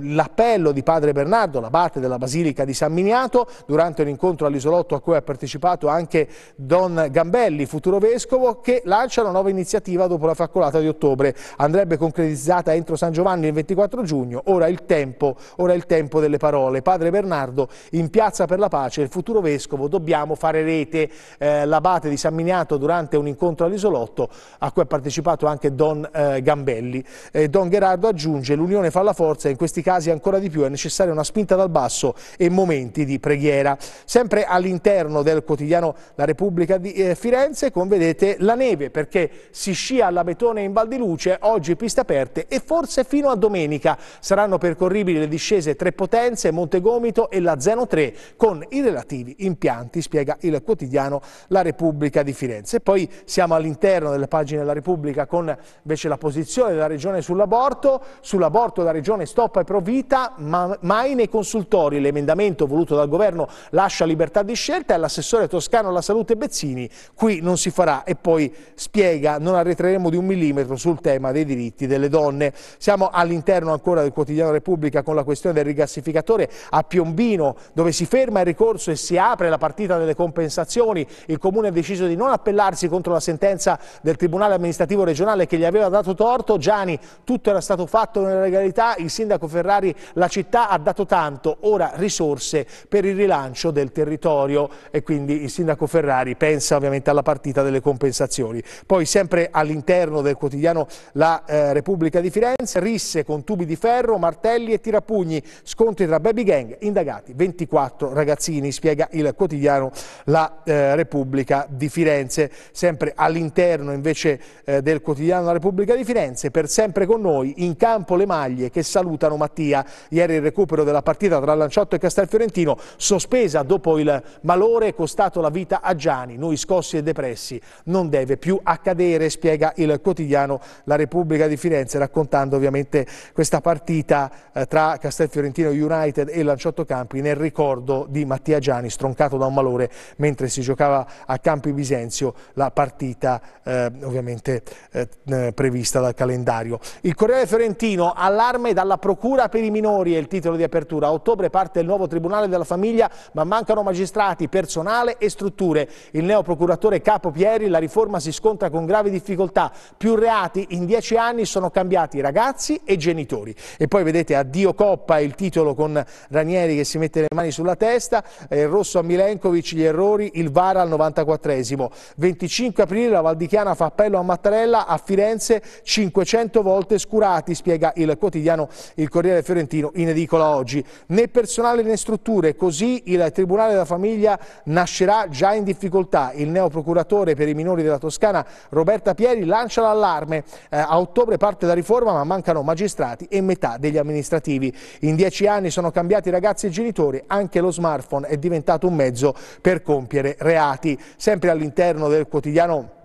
l'appello di padre Bernardo, l'abate della Basilica di San Miniato, durante un incontro all'isolotto a cui ha partecipato anche Don Gambelli, futuro vescovo, che lancia una nuova iniziativa dopo la faccolata di ottobre. Andrebbe concretizzata entro San Giovanni il 24 giugno, ora il tempo, ora il tempo delle parole. Padre Bernardo in piazza piazza per la pace, il futuro vescovo, dobbiamo fare rete. Eh, L'abate di San Miniato durante un incontro all'isolotto a cui ha partecipato anche Don eh, Gambelli. Eh, Don Gerardo aggiunge l'unione fa la forza e in questi casi ancora di più è necessaria una spinta dal basso e momenti di preghiera. Sempre all'interno del quotidiano La Repubblica di eh, Firenze come vedete, la neve perché si scia all'Abetone in Val di Luce, oggi piste aperte e forse fino a domenica saranno percorribili le discese Tre Potenze, Montegomito e la Zeno 3 con i relativi impianti, spiega il quotidiano La Repubblica di Firenze. poi siamo all'interno delle pagine della Repubblica con invece la posizione della Regione sull'aborto, sull'aborto la Regione stoppa e provvita, ma mai nei consultori l'emendamento voluto dal governo lascia libertà di scelta e l'assessore toscano alla salute Bezzini qui non si farà e poi spiega non arretreremo di un millimetro sul tema dei diritti delle donne. Siamo all'interno ancora del quotidiano Repubblica con la questione del rigassificatore a Piombino dove si ferma il ricorso e si apre la partita delle compensazioni. Il Comune ha deciso di non appellarsi contro la sentenza del Tribunale amministrativo regionale che gli aveva dato torto. Gianni, tutto era stato fatto nella legalità, il sindaco Ferrari, la città ha dato tanto, ora risorse per il rilancio del territorio e quindi il sindaco Ferrari pensa ovviamente alla partita delle compensazioni. Poi sempre all'interno del quotidiano La eh, Repubblica di Firenze, risse con tubi di ferro, martelli e tirapugni, scontri tra baby gang, indagati 24 quattro ragazzini, spiega il quotidiano La eh, Repubblica di Firenze. Sempre all'interno invece eh, del quotidiano La Repubblica di Firenze, per sempre con noi, in campo le maglie che salutano Mattia. Ieri il recupero della partita tra Lanciotto e Castelfiorentino, sospesa dopo il malore costato la vita a Gianni, noi scossi e depressi. Non deve più accadere, spiega il quotidiano La Repubblica di Firenze, raccontando ovviamente questa partita eh, tra Castelfiorentino United e Lanciotto Campi nel ricordo ricordo di Mattia Gianni stroncato da un malore mentre si giocava a Campi Bisenzio la partita eh, ovviamente eh, eh, prevista dal calendario. Il Corriere Fiorentino allarme dalla procura per i minori è il titolo di apertura. A ottobre parte il nuovo Tribunale della Famiglia ma mancano magistrati, personale e strutture. Il neoprocuratore Capo Pieri la riforma si scontra con gravi difficoltà. Più reati in dieci anni sono cambiati ragazzi e genitori. E poi vedete addio Coppa il titolo con Ranieri che si mette le mani sulla testa, il rosso a Milenkovic, gli errori, il VAR al 94esimo. 25 aprile la Valdichiana fa appello a Mattarella, a Firenze 500 volte scurati, spiega il quotidiano Il Corriere Fiorentino in edicola oggi. Né personale né strutture, così il Tribunale della Famiglia nascerà già in difficoltà. Il neoprocuratore per i minori della Toscana Roberta Pieri lancia l'allarme. Eh, a ottobre parte la riforma ma mancano magistrati e metà degli amministrativi. In dieci anni sono cambiati ragazzi e genitori, anche lo lo smartphone è diventato un mezzo per compiere reati. Sempre all'interno del quotidiano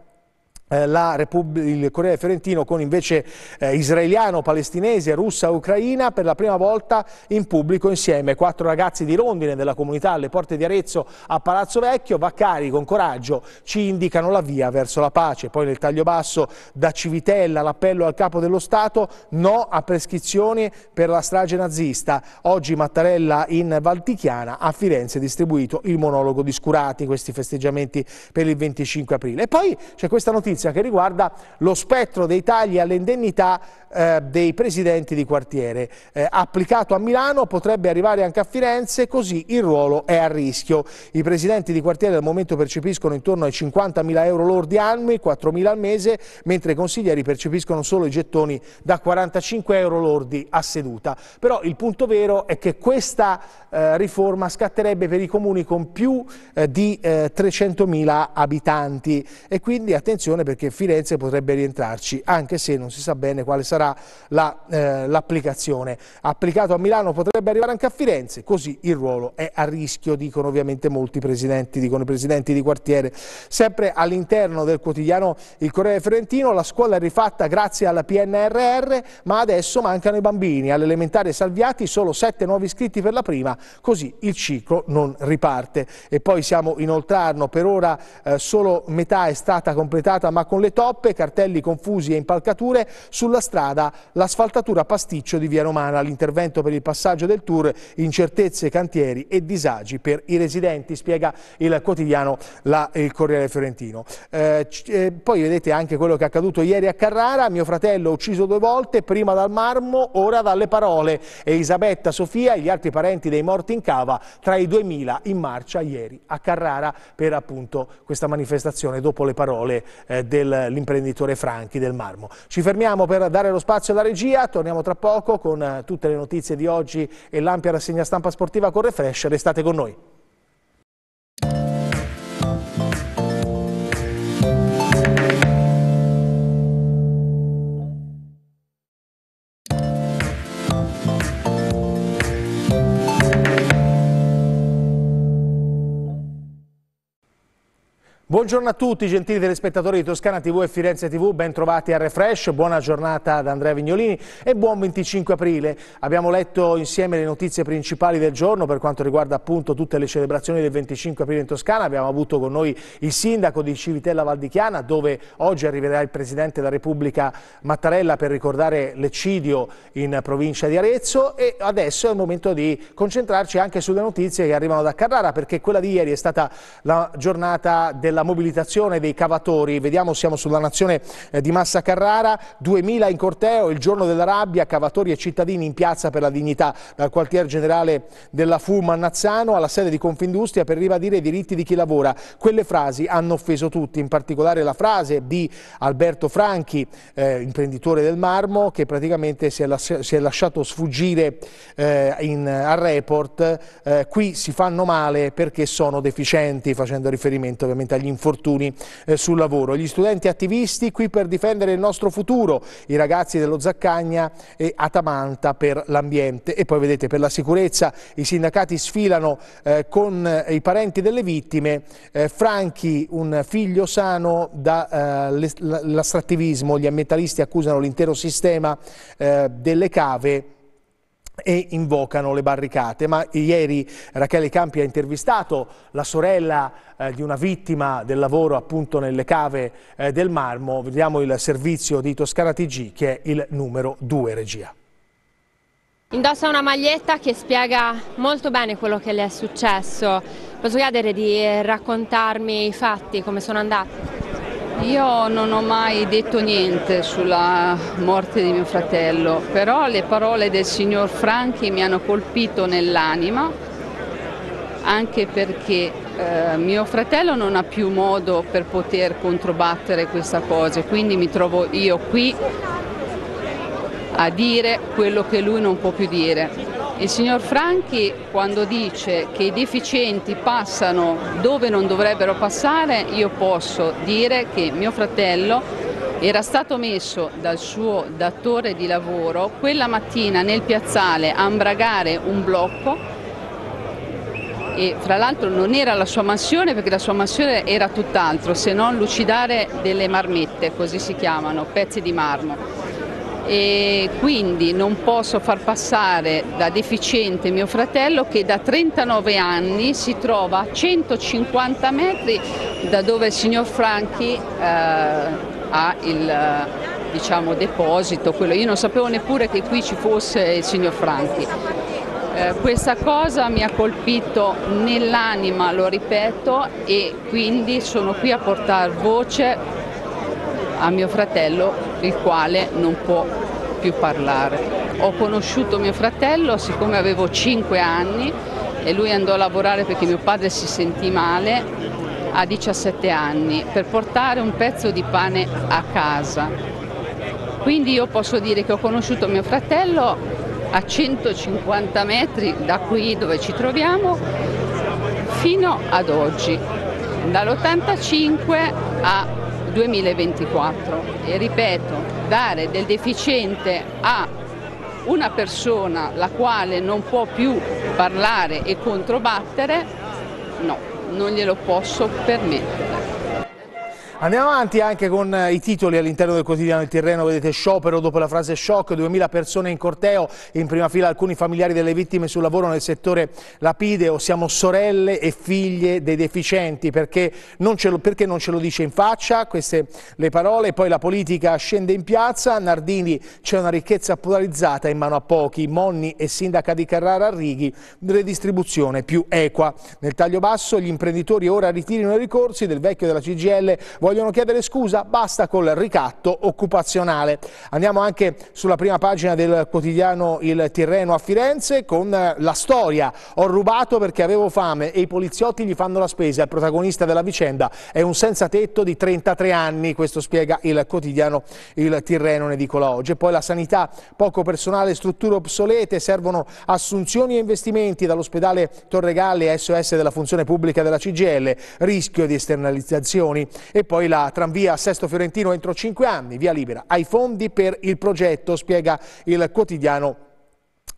eh, il Corriere Fiorentino con invece eh, israeliano, palestinese, russa, ucraina per la prima volta in pubblico insieme. Quattro ragazzi di rondine della comunità alle porte di Arezzo a Palazzo Vecchio, Vaccari con coraggio ci indicano la via verso la pace. Poi nel taglio basso da Civitella l'appello al capo dello Stato, no a prescrizioni per la strage nazista. Oggi Mattarella in Valtichiana a Firenze distribuito il monologo di Scurati, questi festeggiamenti per il 25 aprile. E poi c'è questa notizia notizia che riguarda lo spettro dei tagli alle indennità eh, dei presidenti di quartiere. Eh, applicato a Milano potrebbe arrivare anche a Firenze, così il ruolo è a rischio. I presidenti di quartiere al momento percepiscono intorno ai 50.000 euro lordi annui, 4.000 al mese, mentre i consiglieri percepiscono solo i gettoni da 45 euro lordi a seduta. Però il punto vero è che questa eh, riforma scatterebbe per i comuni con più eh, di 300.000 eh, abitanti e quindi attenzione perché Firenze potrebbe rientrarci, anche se non si sa bene quale sarà l'applicazione. La, eh, Applicato a Milano potrebbe arrivare anche a Firenze, così il ruolo è a rischio, dicono ovviamente molti presidenti, dicono i presidenti di quartiere. Sempre all'interno del quotidiano Il Corriere Fiorentino, la scuola è rifatta grazie alla PNRR, ma adesso mancano i bambini. All'elementare Salviati solo sette nuovi iscritti per la prima, così il ciclo non riparte. E poi siamo in Oltrarno, per ora eh, solo metà è stata completata ma con le toppe, cartelli confusi e impalcature sulla strada, l'asfaltatura pasticcio di Via Romana, l'intervento per il passaggio del tour, incertezze, cantieri e disagi per i residenti, spiega il quotidiano la, il Corriere Fiorentino. Eh, eh, poi vedete anche quello che è accaduto ieri a Carrara, mio fratello ucciso due volte, prima dal marmo, ora dalle parole Elisabetta, Sofia e gli altri parenti dei morti in cava tra i 2000 in marcia ieri a Carrara per appunto questa manifestazione dopo le parole eh, dell'imprenditore Franchi del Marmo. Ci fermiamo per dare lo spazio alla regia, torniamo tra poco con eh, tutte le notizie di oggi e l'ampia rassegna stampa sportiva con Refresh, restate con noi. Buongiorno a tutti gentili telespettatori di Toscana TV e Firenze TV, ben trovati a Refresh, buona giornata ad Andrea Vignolini e buon 25 aprile. Abbiamo letto insieme le notizie principali del giorno per quanto riguarda appunto tutte le celebrazioni del 25 aprile in Toscana, abbiamo avuto con noi il sindaco di Civitella Valdichiana dove oggi arriverà il Presidente della Repubblica Mattarella per ricordare l'eccidio in provincia di Arezzo e adesso è il momento di concentrarci anche sulle notizie che arrivano da Carrara perché quella di ieri è stata la giornata della mobilitazione dei cavatori, vediamo siamo sulla nazione eh, di Massa Carrara, 2000 in corteo, il giorno della rabbia, cavatori e cittadini in piazza per la dignità dal quartier generale della FU Mannazzano alla sede di Confindustria per ribadire i diritti di chi lavora. Quelle frasi hanno offeso tutti, in particolare la frase di Alberto Franchi, eh, imprenditore del marmo, che praticamente si è, las si è lasciato sfuggire eh, in, al report, eh, qui si fanno male perché sono deficienti, facendo riferimento ovviamente agli gli infortuni eh, sul lavoro. Gli studenti attivisti qui per difendere il nostro futuro, i ragazzi dello Zaccagna e Atamanta per l'ambiente e poi vedete per la sicurezza i sindacati sfilano eh, con eh, i parenti delle vittime, eh, Franchi un figlio sano dall'astrattivismo, eh, gli ambientalisti accusano l'intero sistema eh, delle cave e invocano le barricate. Ma ieri Rachele Campi ha intervistato la sorella eh, di una vittima del lavoro appunto nelle cave eh, del Marmo. Vediamo il servizio di Toscana TG che è il numero 2 regia. Indossa una maglietta che spiega molto bene quello che le è successo. Posso chiedere di raccontarmi i fatti, come sono andati? Io non ho mai detto niente sulla morte di mio fratello, però le parole del signor Franchi mi hanno colpito nell'anima, anche perché eh, mio fratello non ha più modo per poter controbattere questa cosa, quindi mi trovo io qui a dire quello che lui non può più dire. Il signor Franchi quando dice che i deficienti passano dove non dovrebbero passare, io posso dire che mio fratello era stato messo dal suo datore di lavoro quella mattina nel piazzale a imbragare un blocco e fra l'altro non era la sua mansione perché la sua mansione era tutt'altro se non lucidare delle marmette, così si chiamano, pezzi di marmo e quindi non posso far passare da deficiente mio fratello che da 39 anni si trova a 150 metri da dove il signor Franchi eh, ha il diciamo, deposito. Quello. Io non sapevo neppure che qui ci fosse il signor Franchi. Eh, questa cosa mi ha colpito nell'anima, lo ripeto, e quindi sono qui a portare voce a mio fratello il quale non può più parlare. Ho conosciuto mio fratello siccome avevo 5 anni e lui andò a lavorare perché mio padre si sentì male a 17 anni per portare un pezzo di pane a casa. Quindi io posso dire che ho conosciuto mio fratello a 150 metri da qui dove ci troviamo fino ad oggi, dall'85 a 2024. E ripeto, dare del deficiente a una persona la quale non può più parlare e controbattere, no, non glielo posso permettere. Andiamo avanti anche con eh, i titoli all'interno del quotidiano Il Tirreno, vedete sciopero dopo la frase shock, 2000 persone in corteo, in prima fila alcuni familiari delle vittime sul lavoro nel settore lapideo, oh, siamo sorelle e figlie dei deficienti, perché non ce lo, non ce lo dice in faccia, queste le parole, poi la politica scende in piazza, Nardini c'è una ricchezza polarizzata in mano a pochi, Monni e sindaca di Carrara a Righi, redistribuzione più equa. Nel taglio basso gli imprenditori ora ritirino i ricorsi del vecchio della CGL vogliono chiedere scusa, basta col ricatto occupazionale. Andiamo anche sulla prima pagina del quotidiano Il Tirreno a Firenze con eh, la storia. Ho rubato perché avevo fame e i poliziotti gli fanno la spesa. Il protagonista della vicenda è un senza tetto di 33 anni, questo spiega il quotidiano Il Tirreno in edicola oggi. E poi la sanità, poco personale, strutture obsolete, servono assunzioni e investimenti dall'ospedale Torregalli SOS della funzione pubblica della CGL, rischio di esternalizzazioni. E poi poi la tranvia a Sesto Fiorentino entro cinque anni, via libera ai fondi per il progetto, spiega il quotidiano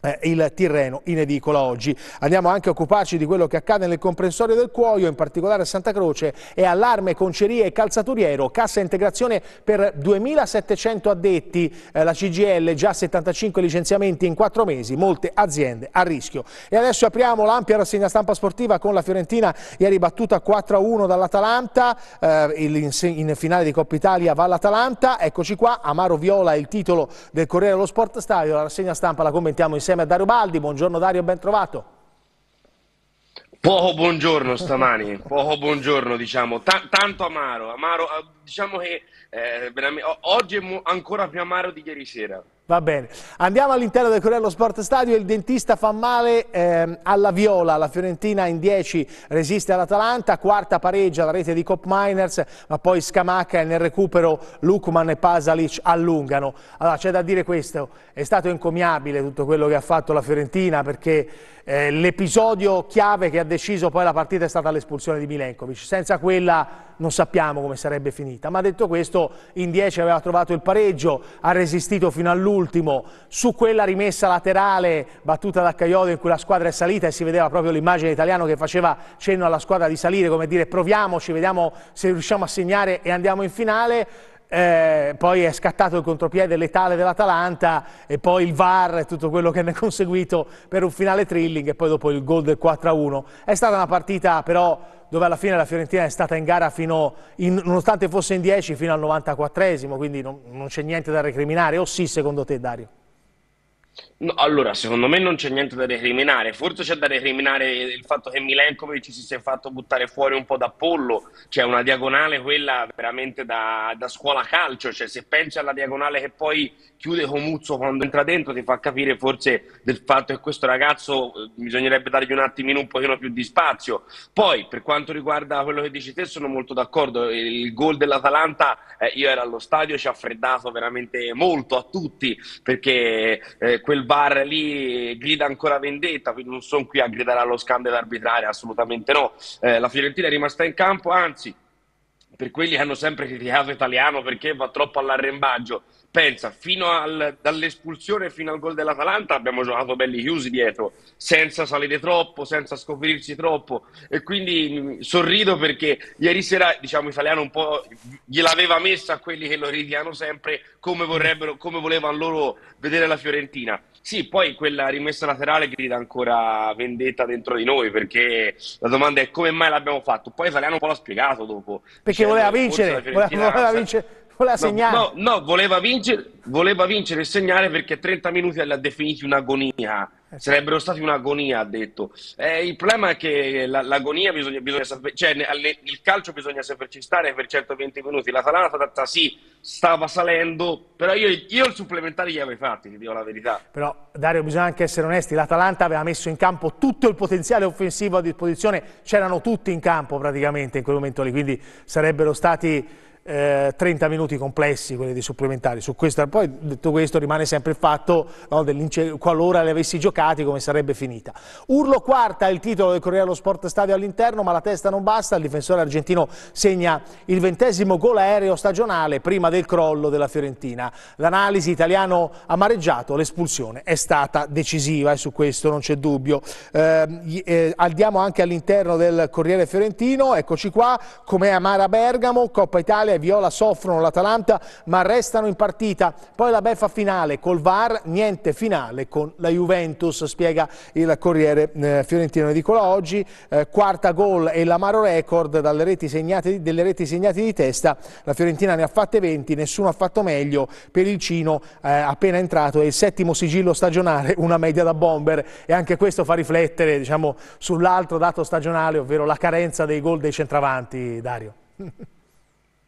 eh, il Tirreno in edicola oggi. Andiamo anche a occuparci di quello che accade nel comprensorio del Cuoio, in particolare a Santa Croce e allarme concerie e calzaturiero, cassa integrazione per 2700 addetti, eh, la CGL già 75 licenziamenti in 4 mesi, molte aziende a rischio. E adesso apriamo l'ampia rassegna stampa sportiva con la Fiorentina ieri battuta 4-1 dall'Atalanta, eh, in, in finale di Coppa Italia va all'Atalanta, eccoci qua, Amaro Viola è il titolo del Corriere dello Sport Stadio, la rassegna stampa la commentiamo insieme insieme a Dario Baldi. Buongiorno Dario, ben trovato. Poco buongiorno stamani, poco buongiorno diciamo, T tanto amaro, amaro, eh, diciamo che eh, oggi è ancora più amaro di ieri sera. Va bene, andiamo all'interno del Corello Sport Stadio, il dentista fa male ehm, alla Viola, la Fiorentina in 10 resiste all'Atalanta, quarta pareggia la rete di Cop Miners, ma poi Scamacca e nel recupero Lukman e Pasalic allungano. Allora c'è da dire questo, è stato encomiabile tutto quello che ha fatto la Fiorentina perché eh, l'episodio chiave che ha deciso poi la partita è stata l'espulsione di Milenkovic, senza quella non sappiamo come sarebbe finita, ma detto questo in 10 aveva trovato il pareggio, ha resistito fino all'ultimo ultimo su quella rimessa laterale battuta da Caiodo in cui la squadra è salita e si vedeva proprio l'immagine italiana che faceva cenno alla squadra di salire, come dire proviamoci, vediamo se riusciamo a segnare e andiamo in finale eh, poi è scattato il contropiede letale dell'Atalanta e poi il VAR e tutto quello che ne è conseguito per un finale thrilling e poi dopo il gol del 4-1. È stata una partita però dove alla fine la Fiorentina è stata in gara fino, in, nonostante fosse in 10, fino al 94esimo, quindi non, non c'è niente da recriminare, o sì secondo te Dario? No, Allora, secondo me non c'è niente da recriminare. Forse c'è da recriminare il fatto che Milenkovic si sia fatto buttare fuori un po' da pollo, cioè una diagonale quella veramente da, da scuola calcio. Cioè, se pensi alla diagonale che poi chiude Comuzzo quando entra dentro, ti fa capire forse del fatto che questo ragazzo eh, bisognerebbe dargli un attimino un pochino più di spazio. Poi, per quanto riguarda quello che dici te, sono molto d'accordo. Il, il gol dell'Atalanta, eh, io ero allo stadio, ci ha freddato veramente molto a tutti perché eh, quel bar lì grida ancora vendetta, quindi non sono qui a gridare allo scambio d'arbitraria, assolutamente no. Eh, la Fiorentina è rimasta in campo, anzi, per quelli che hanno sempre criticato Italiano perché va troppo all'arrembaggio, pensa, fino al, dall'espulsione fino al gol dell'Atalanta abbiamo giocato belli chiusi dietro, senza salire troppo, senza scoprirsi troppo e quindi mm, sorrido perché ieri sera diciamo italiano un po' gliel'aveva messa a quelli che lo ridiano sempre come vorrebbero, come volevano loro vedere la Fiorentina. Sì, poi quella rimessa laterale grida ancora vendetta dentro di noi perché la domanda è come mai l'abbiamo fatto. Poi Italiano un po' l'ha spiegato dopo. Perché cioè, voleva, vincere, voleva, voleva vincere, voleva segnare. No, no, no voleva, vincere, voleva vincere e segnare perché 30 minuti li ha definiti un'agonia. Eh sarebbero stati un'agonia, ha detto. Eh, il problema è che la, l'agonia bisogna, bisogna sapere, cioè alle, il calcio bisogna saperci stare per 120 minuti. L'Atalanta sì, stava salendo, però io, io il supplementare gli avrei fatti, ti dico la verità. Però Dario, bisogna anche essere onesti, l'Atalanta aveva messo in campo tutto il potenziale offensivo a disposizione, c'erano tutti in campo praticamente in quel momento lì, quindi sarebbero stati eh, 30 minuti complessi quelli dei supplementari. Su questo, poi detto questo rimane sempre il fatto no, qualora le avessi giocati come sarebbe finita. Urlo quarta il titolo del Corriere dello Sport Stadio all'interno ma la testa non basta, il difensore argentino segna il ventesimo gol aereo stagionale prima del crollo della Fiorentina. L'analisi italiano amareggiato, l'espulsione è stata decisiva e su questo non c'è dubbio. Eh, eh, andiamo anche all'interno del Corriere Fiorentino, eccoci qua, com'è Amara Bergamo, Coppa Italia Viola soffrono l'Atalanta ma restano in partita. Poi la beffa finale col VAR, niente finale con la Juventus, spiega il Corriere eh, Fiorentino. Edicola oggi, eh, quarta gol e l'amaro record dalle reti segnate, delle reti segnate di testa. La Fiorentina ne ha fatte 20, nessuno ha fatto meglio per il Cino eh, appena entrato È il settimo sigillo stagionale, una media da bomber e anche questo fa riflettere diciamo, sull'altro dato stagionale, ovvero la carenza dei gol dei centravanti, Dario.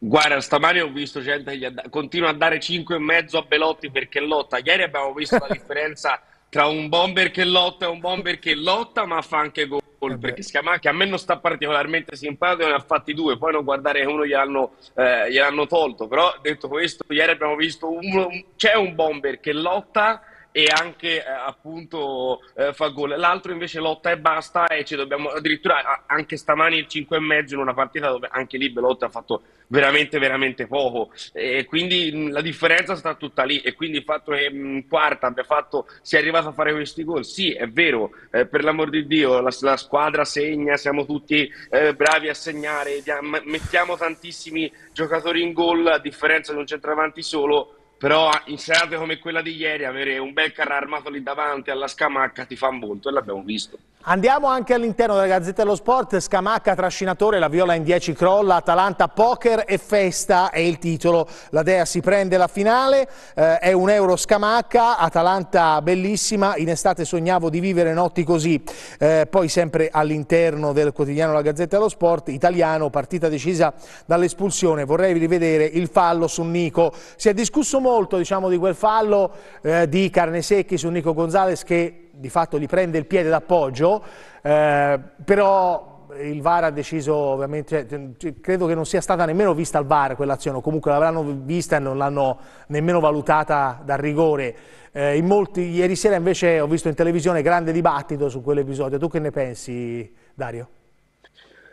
Guarda, stamani ho visto gente che add- continua a dare 5,5 a Belotti perché lotta. Ieri abbiamo visto la differenza tra un bomber che lotta e un bomber che lotta, ma fa anche gol. Vabbè. Perché Schiamà, che a me non sta particolarmente simpatico, ne ha fatti due. Poi non guardare che uno gliel'hanno, eh, gliel'hanno tolto. Però detto questo, ieri abbiamo visto uno, c'è un bomber che lotta e anche eh, appunto eh, fa gol. L'altro invece lotta e basta e ci dobbiamo addirittura anche stamani il 5 e mezzo in una partita dove anche lì Belotti ha fatto veramente veramente poco e quindi la differenza sta tutta lì e quindi il fatto che mh, quarta abbia fatto sia arrivato a fare questi gol sì è vero eh, per l'amor di Dio la, la, squadra segna siamo tutti eh, bravi a segnare mettiamo tantissimi giocatori in gol a differenza di un centravanti solo però in serate come quella di ieri avere un bel carro armato lì davanti alla scamacca ti fa un volto e l'abbiamo visto. Andiamo anche all'interno della Gazzetta dello Sport, Scamacca trascinatore, la viola in 10 crolla, Atalanta poker e festa è il titolo, la Dea si prende la finale, eh, è un euro Scamacca, Atalanta bellissima, in estate sognavo di vivere notti così, eh, poi sempre all'interno del quotidiano La Gazzetta dello Sport, italiano, partita decisa dall'espulsione, vorrei rivedere il fallo su Nico, si è discusso molto diciamo, di quel fallo eh, di Carnesecchi su Nico Gonzales che di fatto gli prende il piede d'appoggio, eh, però il VAR ha deciso ovviamente, cioè, cioè, credo che non sia stata nemmeno vista al VAR quell'azione, o comunque l'avranno vista e non l'hanno nemmeno valutata dal rigore. Eh, molti, ieri sera invece ho visto in televisione grande dibattito su quell'episodio, tu che ne pensi Dario?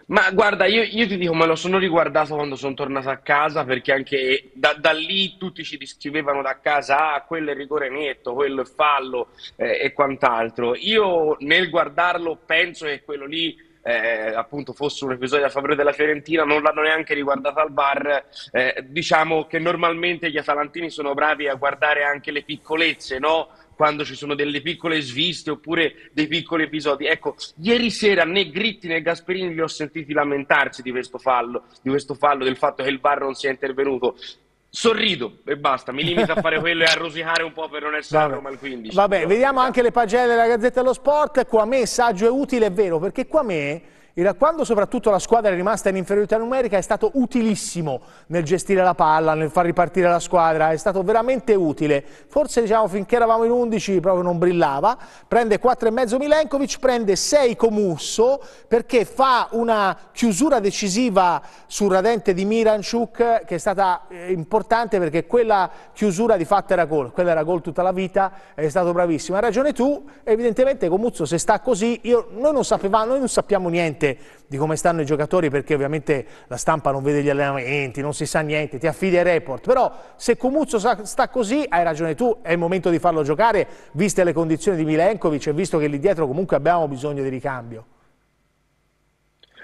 Ma guarda, io, io, ti dico, me lo sono riguardato quando sono tornato a casa perché anche da, da lì tutti ci descrivevano da casa, ah, quello è rigore netto, quello è fallo eh, e quant'altro. Io nel guardarlo penso che quello lì eh, appunto fosse un episodio a favore della Fiorentina, non l'hanno neanche riguardato al bar. Eh, diciamo che normalmente gli atalantini sono bravi a guardare anche le piccolezze, no? quando ci sono delle piccole sviste oppure dei piccoli episodi. Ecco, ieri sera né Gritti né Gasperini li ho sentiti lamentarsi di questo fallo, di questo fallo del fatto che il VAR non sia intervenuto. Sorrido e basta, mi limito a fare quello e a rosicare un po' per non essere Vabbè. a Roma il 15. Vabbè, vediamo anche le pagelle della Gazzetta dello Sport. Qua me saggio e utile, è vero, perché qua me quando soprattutto la squadra è rimasta in inferiorità numerica è stato utilissimo nel gestire la palla, nel far ripartire la squadra, è stato veramente utile. Forse diciamo finché eravamo in 11 proprio non brillava, prende 4,5 Milenkovic, prende 6 Comusso perché fa una chiusura decisiva sul radente di Miranchuk che è stata eh, importante perché quella chiusura di fatto era gol, quella era gol tutta la vita, è stato bravissimo. Hai ragione tu, evidentemente Comuzzo se sta così, io, noi, non sapevamo, noi non sappiamo niente ovviamente di come stanno i giocatori perché ovviamente la stampa non vede gli allenamenti, non si sa niente, ti affidi ai report, però se Comuzzo sta così hai ragione tu, è il momento di farlo giocare, viste le condizioni di Milenkovic e visto che lì dietro comunque abbiamo bisogno di ricambio.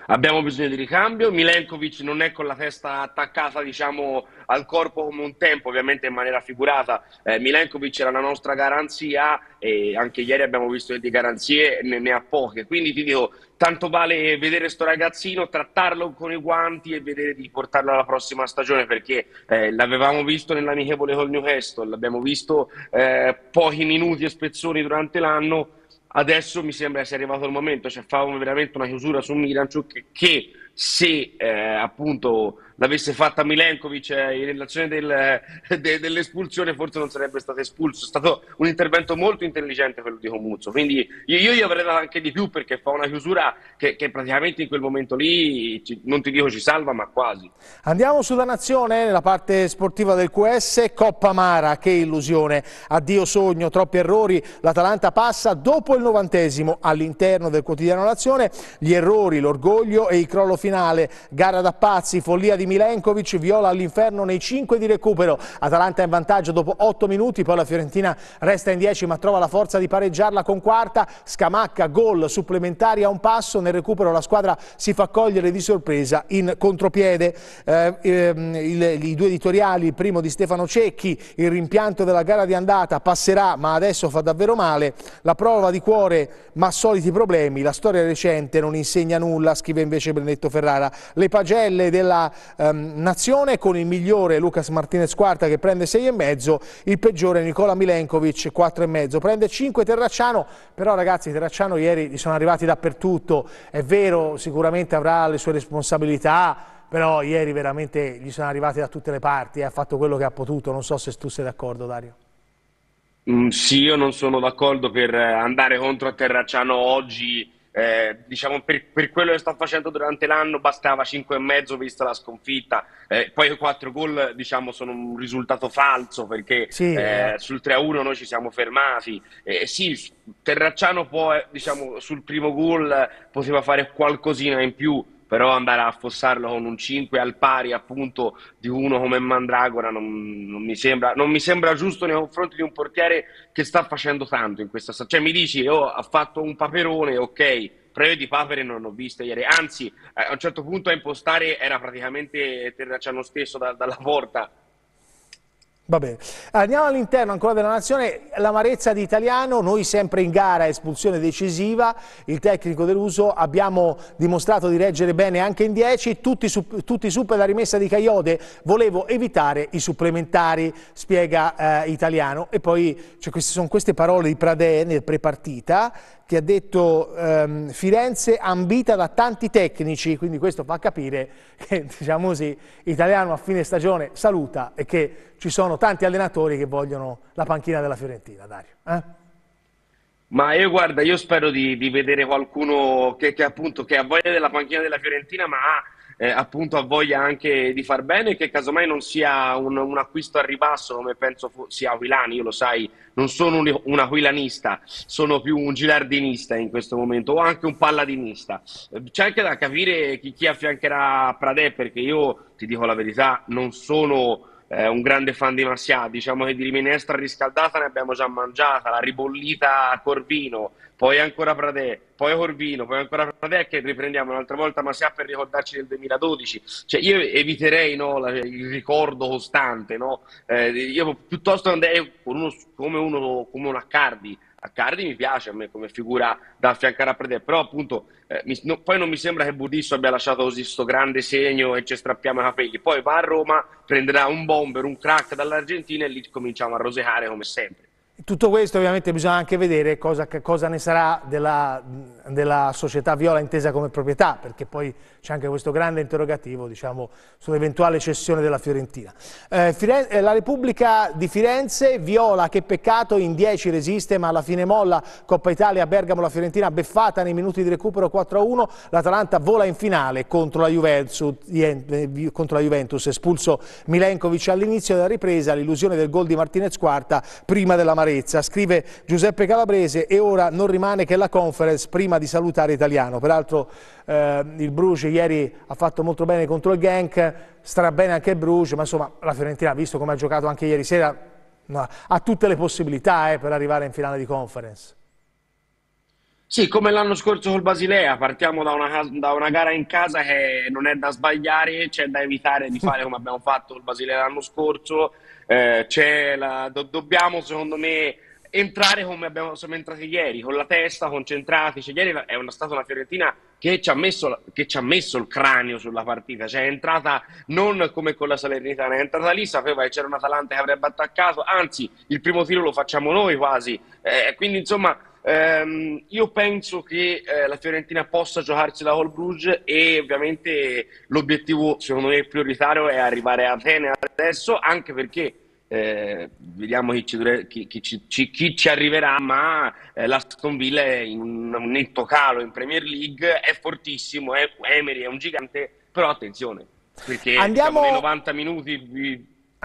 Abbiamo bisogno di ricambio. Milenkovic non è con la testa attaccata diciamo, al corpo come un tempo, ovviamente in maniera figurata. Eh, Milenkovic era la nostra garanzia e anche ieri abbiamo visto che di garanzie ne, ne ha poche. Quindi ti dico, tanto vale vedere sto ragazzino, trattarlo con i guanti e vedere di portarlo alla prossima stagione perché eh, l'avevamo visto nell'amichevole col Newcastle, l'abbiamo visto eh, pochi minuti e spezzoni durante l'anno adesso mi sembra che sia arrivato il momento, cioè fa veramente una chiusura su Milan, Miranchuk che se eh, appunto l'avesse fatta Milenkovic eh, in relazione del, eh, de, dell'espulsione forse non sarebbe stato espulso. È stato un intervento molto intelligente quello di Comuzzo, quindi io, io gli avrei dato anche di più perché fa una chiusura che, che praticamente in quel momento lì ci, non ti dico ci salva ma quasi. Andiamo sulla nazione, nella parte sportiva del QS, Coppa Mara, che illusione, addio sogno, troppi errori, l'Atalanta passa dopo il novantesimo all'interno del quotidiano Nazione, gli errori, l'orgoglio e il crollo finale, gara da pazzi, follia di di Milenkovic, viola all'inferno nei 5 di recupero. Atalanta è in vantaggio dopo 8 minuti, poi la Fiorentina resta in 10 ma trova la forza di pareggiarla con quarta. Scamacca, gol supplementari a un passo, nel recupero la squadra si fa cogliere di sorpresa in contropiede. Eh, ehm, il, I due editoriali, il primo di Stefano Cecchi, il rimpianto della gara di andata passerà ma adesso fa davvero male, la prova di cuore ma soliti problemi, la storia recente non insegna nulla, scrive invece Benedetto Ferrara. Le pagelle della ehm, nazione con il migliore Lucas Martinez Quarta che prende 6,5, il peggiore Nicola Milenkovic 4,5, prende 5 Terracciano, però ragazzi Terracciano ieri gli sono arrivati dappertutto, è vero sicuramente avrà le sue responsabilità, però ieri veramente gli sono arrivati da tutte le parti e eh, ha fatto quello che ha potuto, non so se tu sei d'accordo Dario. Mm, sì, io non sono d'accordo per andare contro a Terracciano oggi eh, diciamo per, per, quello che sta facendo durante l'anno bastava 5,5 vista la sconfitta eh, poi i 4 gol diciamo sono un risultato falso perché sì, eh, eh. sul 3-1 a noi ci siamo fermati eh, sì Terracciano può eh, diciamo sul primo gol poteva fare qualcosina in più però andare a affossarlo con un 5 al pari appunto di uno come Mandragora non, non, mi, sembra, non mi sembra giusto nei confronti di un portiere che sta facendo tanto in questa stagione. Cioè mi dici, oh, ha fatto un paperone, ok, però di papere non ho viste ieri, anzi eh, a un certo punto a impostare era praticamente Terracciano stesso da, dalla porta Va bene. Andiamo all'interno ancora della nazione, l'amarezza di Italiano, noi sempre in gara, espulsione decisiva, il tecnico deluso, abbiamo dimostrato di reggere bene anche in 10, tutti, su, tutti su per la rimessa di Caiode, volevo evitare i supplementari, spiega eh, Italiano. E poi cioè, queste, sono queste parole di Pradè nel prepartita che ha detto ehm, Firenze ambita da tanti tecnici, quindi questo fa capire che diciamo così, italiano a fine stagione saluta e che ci sono tanti allenatori che vogliono la panchina della Fiorentina, Dario. Eh? Ma io guarda, io spero di, di vedere qualcuno che, che, appunto che ha voglia della panchina della Fiorentina, ma ha eh, appunto ha voglia anche di far bene che casomai non sia un, un acquisto a ribasso come penso fu- sia Aquilani, io lo sai, non sono un, un aquilanista, sono più un gilardinista in questo momento o anche un palladinista. Eh, c'è anche da capire chi, chi affiancherà Pradè perché io ti dico la verità, non sono eh, un grande fan di Massià, diciamo che di minestra riscaldata ne abbiamo già mangiata, la ribollita a Corvino, poi ancora Pradè, poi Corvino, poi ancora Pradè che riprendiamo un'altra volta Massià per ricordarci del 2012. Cioè, io eviterei no, la, il ricordo costante, no? eh, io piuttosto andrei con uno, come, uno, come un Accardi, a Cardi mi piace a me come figura da affiancare a Predè, però appunto eh, mi, no, poi non mi sembra che Budisso abbia lasciato così questo grande segno e ci strappiamo i capelli. Poi va a Roma, prenderà un bomber, un crack dall'Argentina e lì cominciamo a rosecare come sempre tutto questo ovviamente bisogna anche vedere cosa, cosa ne sarà della, della, società Viola intesa come proprietà, perché poi c'è anche questo grande interrogativo diciamo, sull'eventuale cessione della Fiorentina. Eh, Firenze, eh, la Repubblica di Firenze, Viola che peccato, in 10 resiste ma alla fine molla, Coppa Italia, Bergamo, la Fiorentina beffata nei minuti di recupero 4-1, l'Atalanta vola in finale contro la Juventus, eh, contro la Juventus espulso Milenkovic all'inizio della ripresa, l'illusione del gol di Martinez Quarta prima della Marina amarezza, scrive Giuseppe Calabrese e ora non rimane che la conference prima di salutare Italiano. Peraltro eh, il Bruce ieri ha fatto molto bene contro il Genk, starà bene anche il Bruce, ma insomma la Fiorentina, visto come ha giocato anche ieri sera, no, ha tutte le possibilità eh, per arrivare in finale di conference. Sì, come l'anno scorso col Basilea, partiamo da una, da una, gara in casa che non è da sbagliare, c'è da evitare di fare come abbiamo fatto col Basilea l'anno scorso, eh, c'è la, do, dobbiamo secondo me entrare come abbiamo, siamo entrati ieri, con la testa concentrati. Cioè, ieri è una, stata una Fiorentina che ci, ha messo, che ci ha messo il cranio sulla partita, cioè è entrata non come con la Salernitana, è entrata lì, sapeva che c'era un Atalanta che avrebbe attaccato, anzi il primo tiro lo facciamo noi quasi. Eh, quindi insomma Ehm, io penso che eh, la Fiorentina possa la Hall Bruges e ovviamente l'obiettivo secondo me prioritario è arrivare a Atene adesso anche perché eh, vediamo chi ci, chi, chi, ci, chi ci, arriverà, ma eh, l'Aston Villa è in un netto calo in Premier League, è fortissimo, è, Emery è un gigante, però attenzione, perché Andiamo... diciamo, nei 90 minuti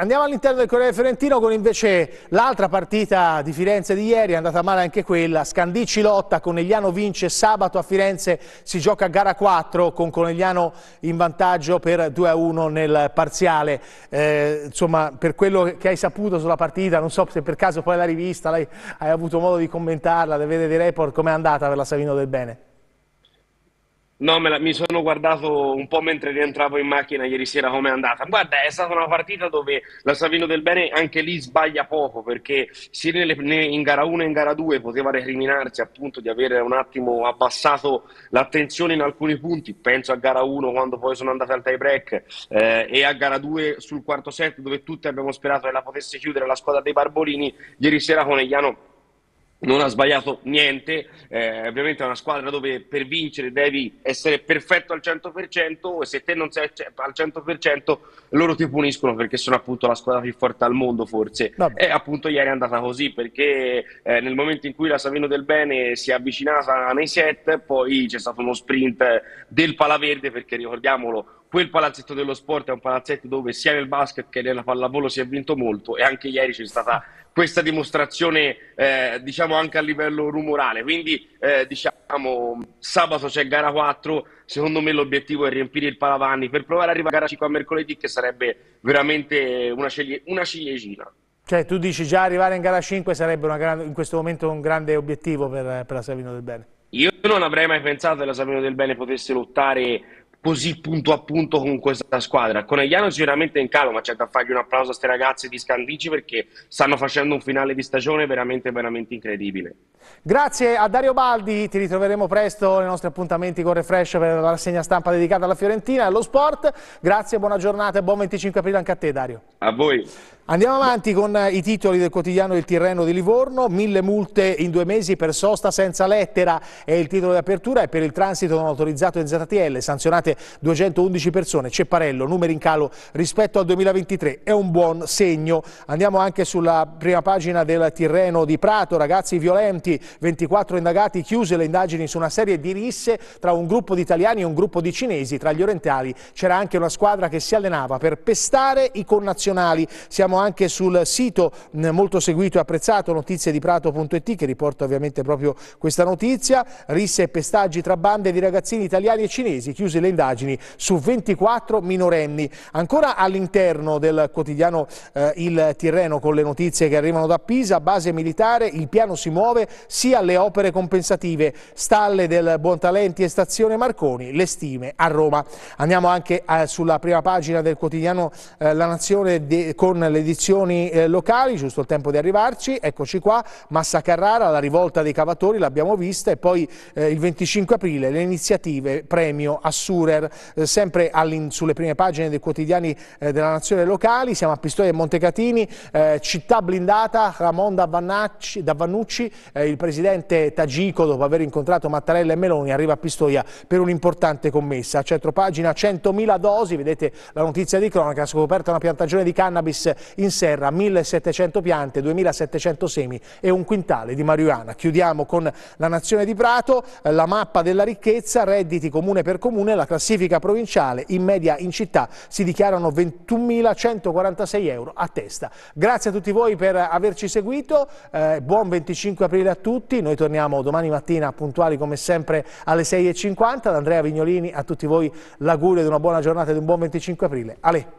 Andiamo all'interno del Corriere Fiorentino con invece l'altra partita di Firenze di ieri, è andata male anche quella, Scandicci lotta, Conegliano vince sabato a Firenze, si gioca a gara 4 con Conegliano in vantaggio per 2-1 nel parziale, eh, insomma per quello che hai saputo sulla partita, non so se per caso poi l'hai rivista, hai avuto modo di commentarla, di vedere dei report, com'è andata per la Savino del Bene? No, me la, mi sono guardato un po' mentre rientravo in macchina ieri sera com'è andata. Guarda, è stata una partita dove la Savino del Bene anche lì sbaglia poco perché sia nelle, in gara 1 e in gara 2 poteva recriminarsi appunto di avere un attimo abbassato l'attenzione in alcuni punti. Penso a gara 1 quando poi sono andate al tie break eh, e a gara 2 sul quarto set dove tutti abbiamo sperato che la potesse chiudere la squadra dei Barbolini. Ieri sera Conegliano non ha sbagliato niente, eh, ovviamente è una squadra dove per vincere devi essere perfetto al 100% e se te non sei al 100% loro ti puniscono perché sono appunto la squadra più forte al mondo forse Vabbè. e appunto ieri è andata così perché eh, nel momento in cui la Savino del Bene si è avvicinata nei set poi c'è stato uno sprint del Palaverde perché ricordiamolo quel palazzetto dello sport è un palazzetto dove sia nel basket che nella pallavolo si è vinto molto e anche ieri c'è stata questa dimostrazione eh, diciamo anche a livello rumorale. Quindi eh, diciamo sabato c'è gara 4, secondo me l'obiettivo è riempire il Palavanni per provare ad arrivare a gara 5 a mercoledì che sarebbe veramente una, ciglie una ciliegina. Cioè tu dici già arrivare in gara 5 sarebbe in questo momento un grande obiettivo per, per la Savino del Bene? Io non avrei mai pensato che la Savino del Bene potesse lottare così punto a punto con questa squadra. Conegliano sicuramente in calo, ma c'è da fargli un applauso a queste ragazze di Scandigi perché stanno facendo un finale di stagione veramente, veramente incredibile. Grazie a Dario Baldi, ti ritroveremo presto nei nostri appuntamenti con Refresh per la rassegna stampa dedicata alla Fiorentina e allo sport. Grazie, buona giornata e buon 25 aprile anche a te Dario. A voi. Andiamo avanti con eh, i titoli del quotidiano Il Tirreno di Livorno, mille multe in due mesi per sosta senza lettera è il titolo di apertura e per il transito non autorizzato in ZTL, sanzionate 211 persone, Cepparello, numeri in calo rispetto al 2023, è un buon segno. Andiamo anche sulla prima pagina del Tirreno di Prato, ragazzi violenti, 24 indagati, chiuse le indagini su una serie di risse tra un gruppo di italiani e un gruppo di cinesi, tra gli orientali c'era anche una squadra che si allenava per pestare i connazionali. Siamo anche sul sito mm, molto seguito e apprezzato notizieDiPrato.it che riporta ovviamente proprio questa notizia. Risse e pestaggi tra bande di ragazzini italiani e cinesi, chiuse le indagini su 24 minorenni. Ancora all'interno del quotidiano eh, Il Tirreno con le notizie che arrivano da Pisa, base militare, il piano si muove sia le opere compensative, stalle del Buontalenti e stazione Marconi, le stime a Roma. Andiamo anche eh, sulla prima pagina del quotidiano eh, La Nazione de, con le edizioni eh, locali, giusto il tempo di arrivarci, eccoci qua, Massa Carrara, la rivolta dei cavatori, l'abbiamo vista, e poi eh, il 25 aprile le iniziative premio Assurer, eh, sempre sulle prime pagine dei quotidiani eh, della nazione locali, siamo a Pistoia e Montecatini, eh, città blindata, Ramon Davannucci, Davvannucci, eh, il presidente Tagico dopo aver incontrato Mattarella e Meloni arriva a Pistoia per un'importante commessa, a centropagina 100.000 dosi, vedete la notizia di cronaca, scoperta una piantagione di cannabis in serra 1700 piante, 2700 semi e un quintale di marijuana. Chiudiamo con la Nazione di Prato, eh, la mappa della ricchezza, redditi comune per comune, la classifica provinciale, in media in città si dichiarano 21.146 euro a testa. Grazie a tutti voi per averci seguito, eh, buon 25 aprile a tutti, noi torniamo domani mattina puntuali come sempre alle 6.50, da Andrea Vignolini a tutti voi l'augurio di una buona giornata e di un buon 25 aprile. Ale!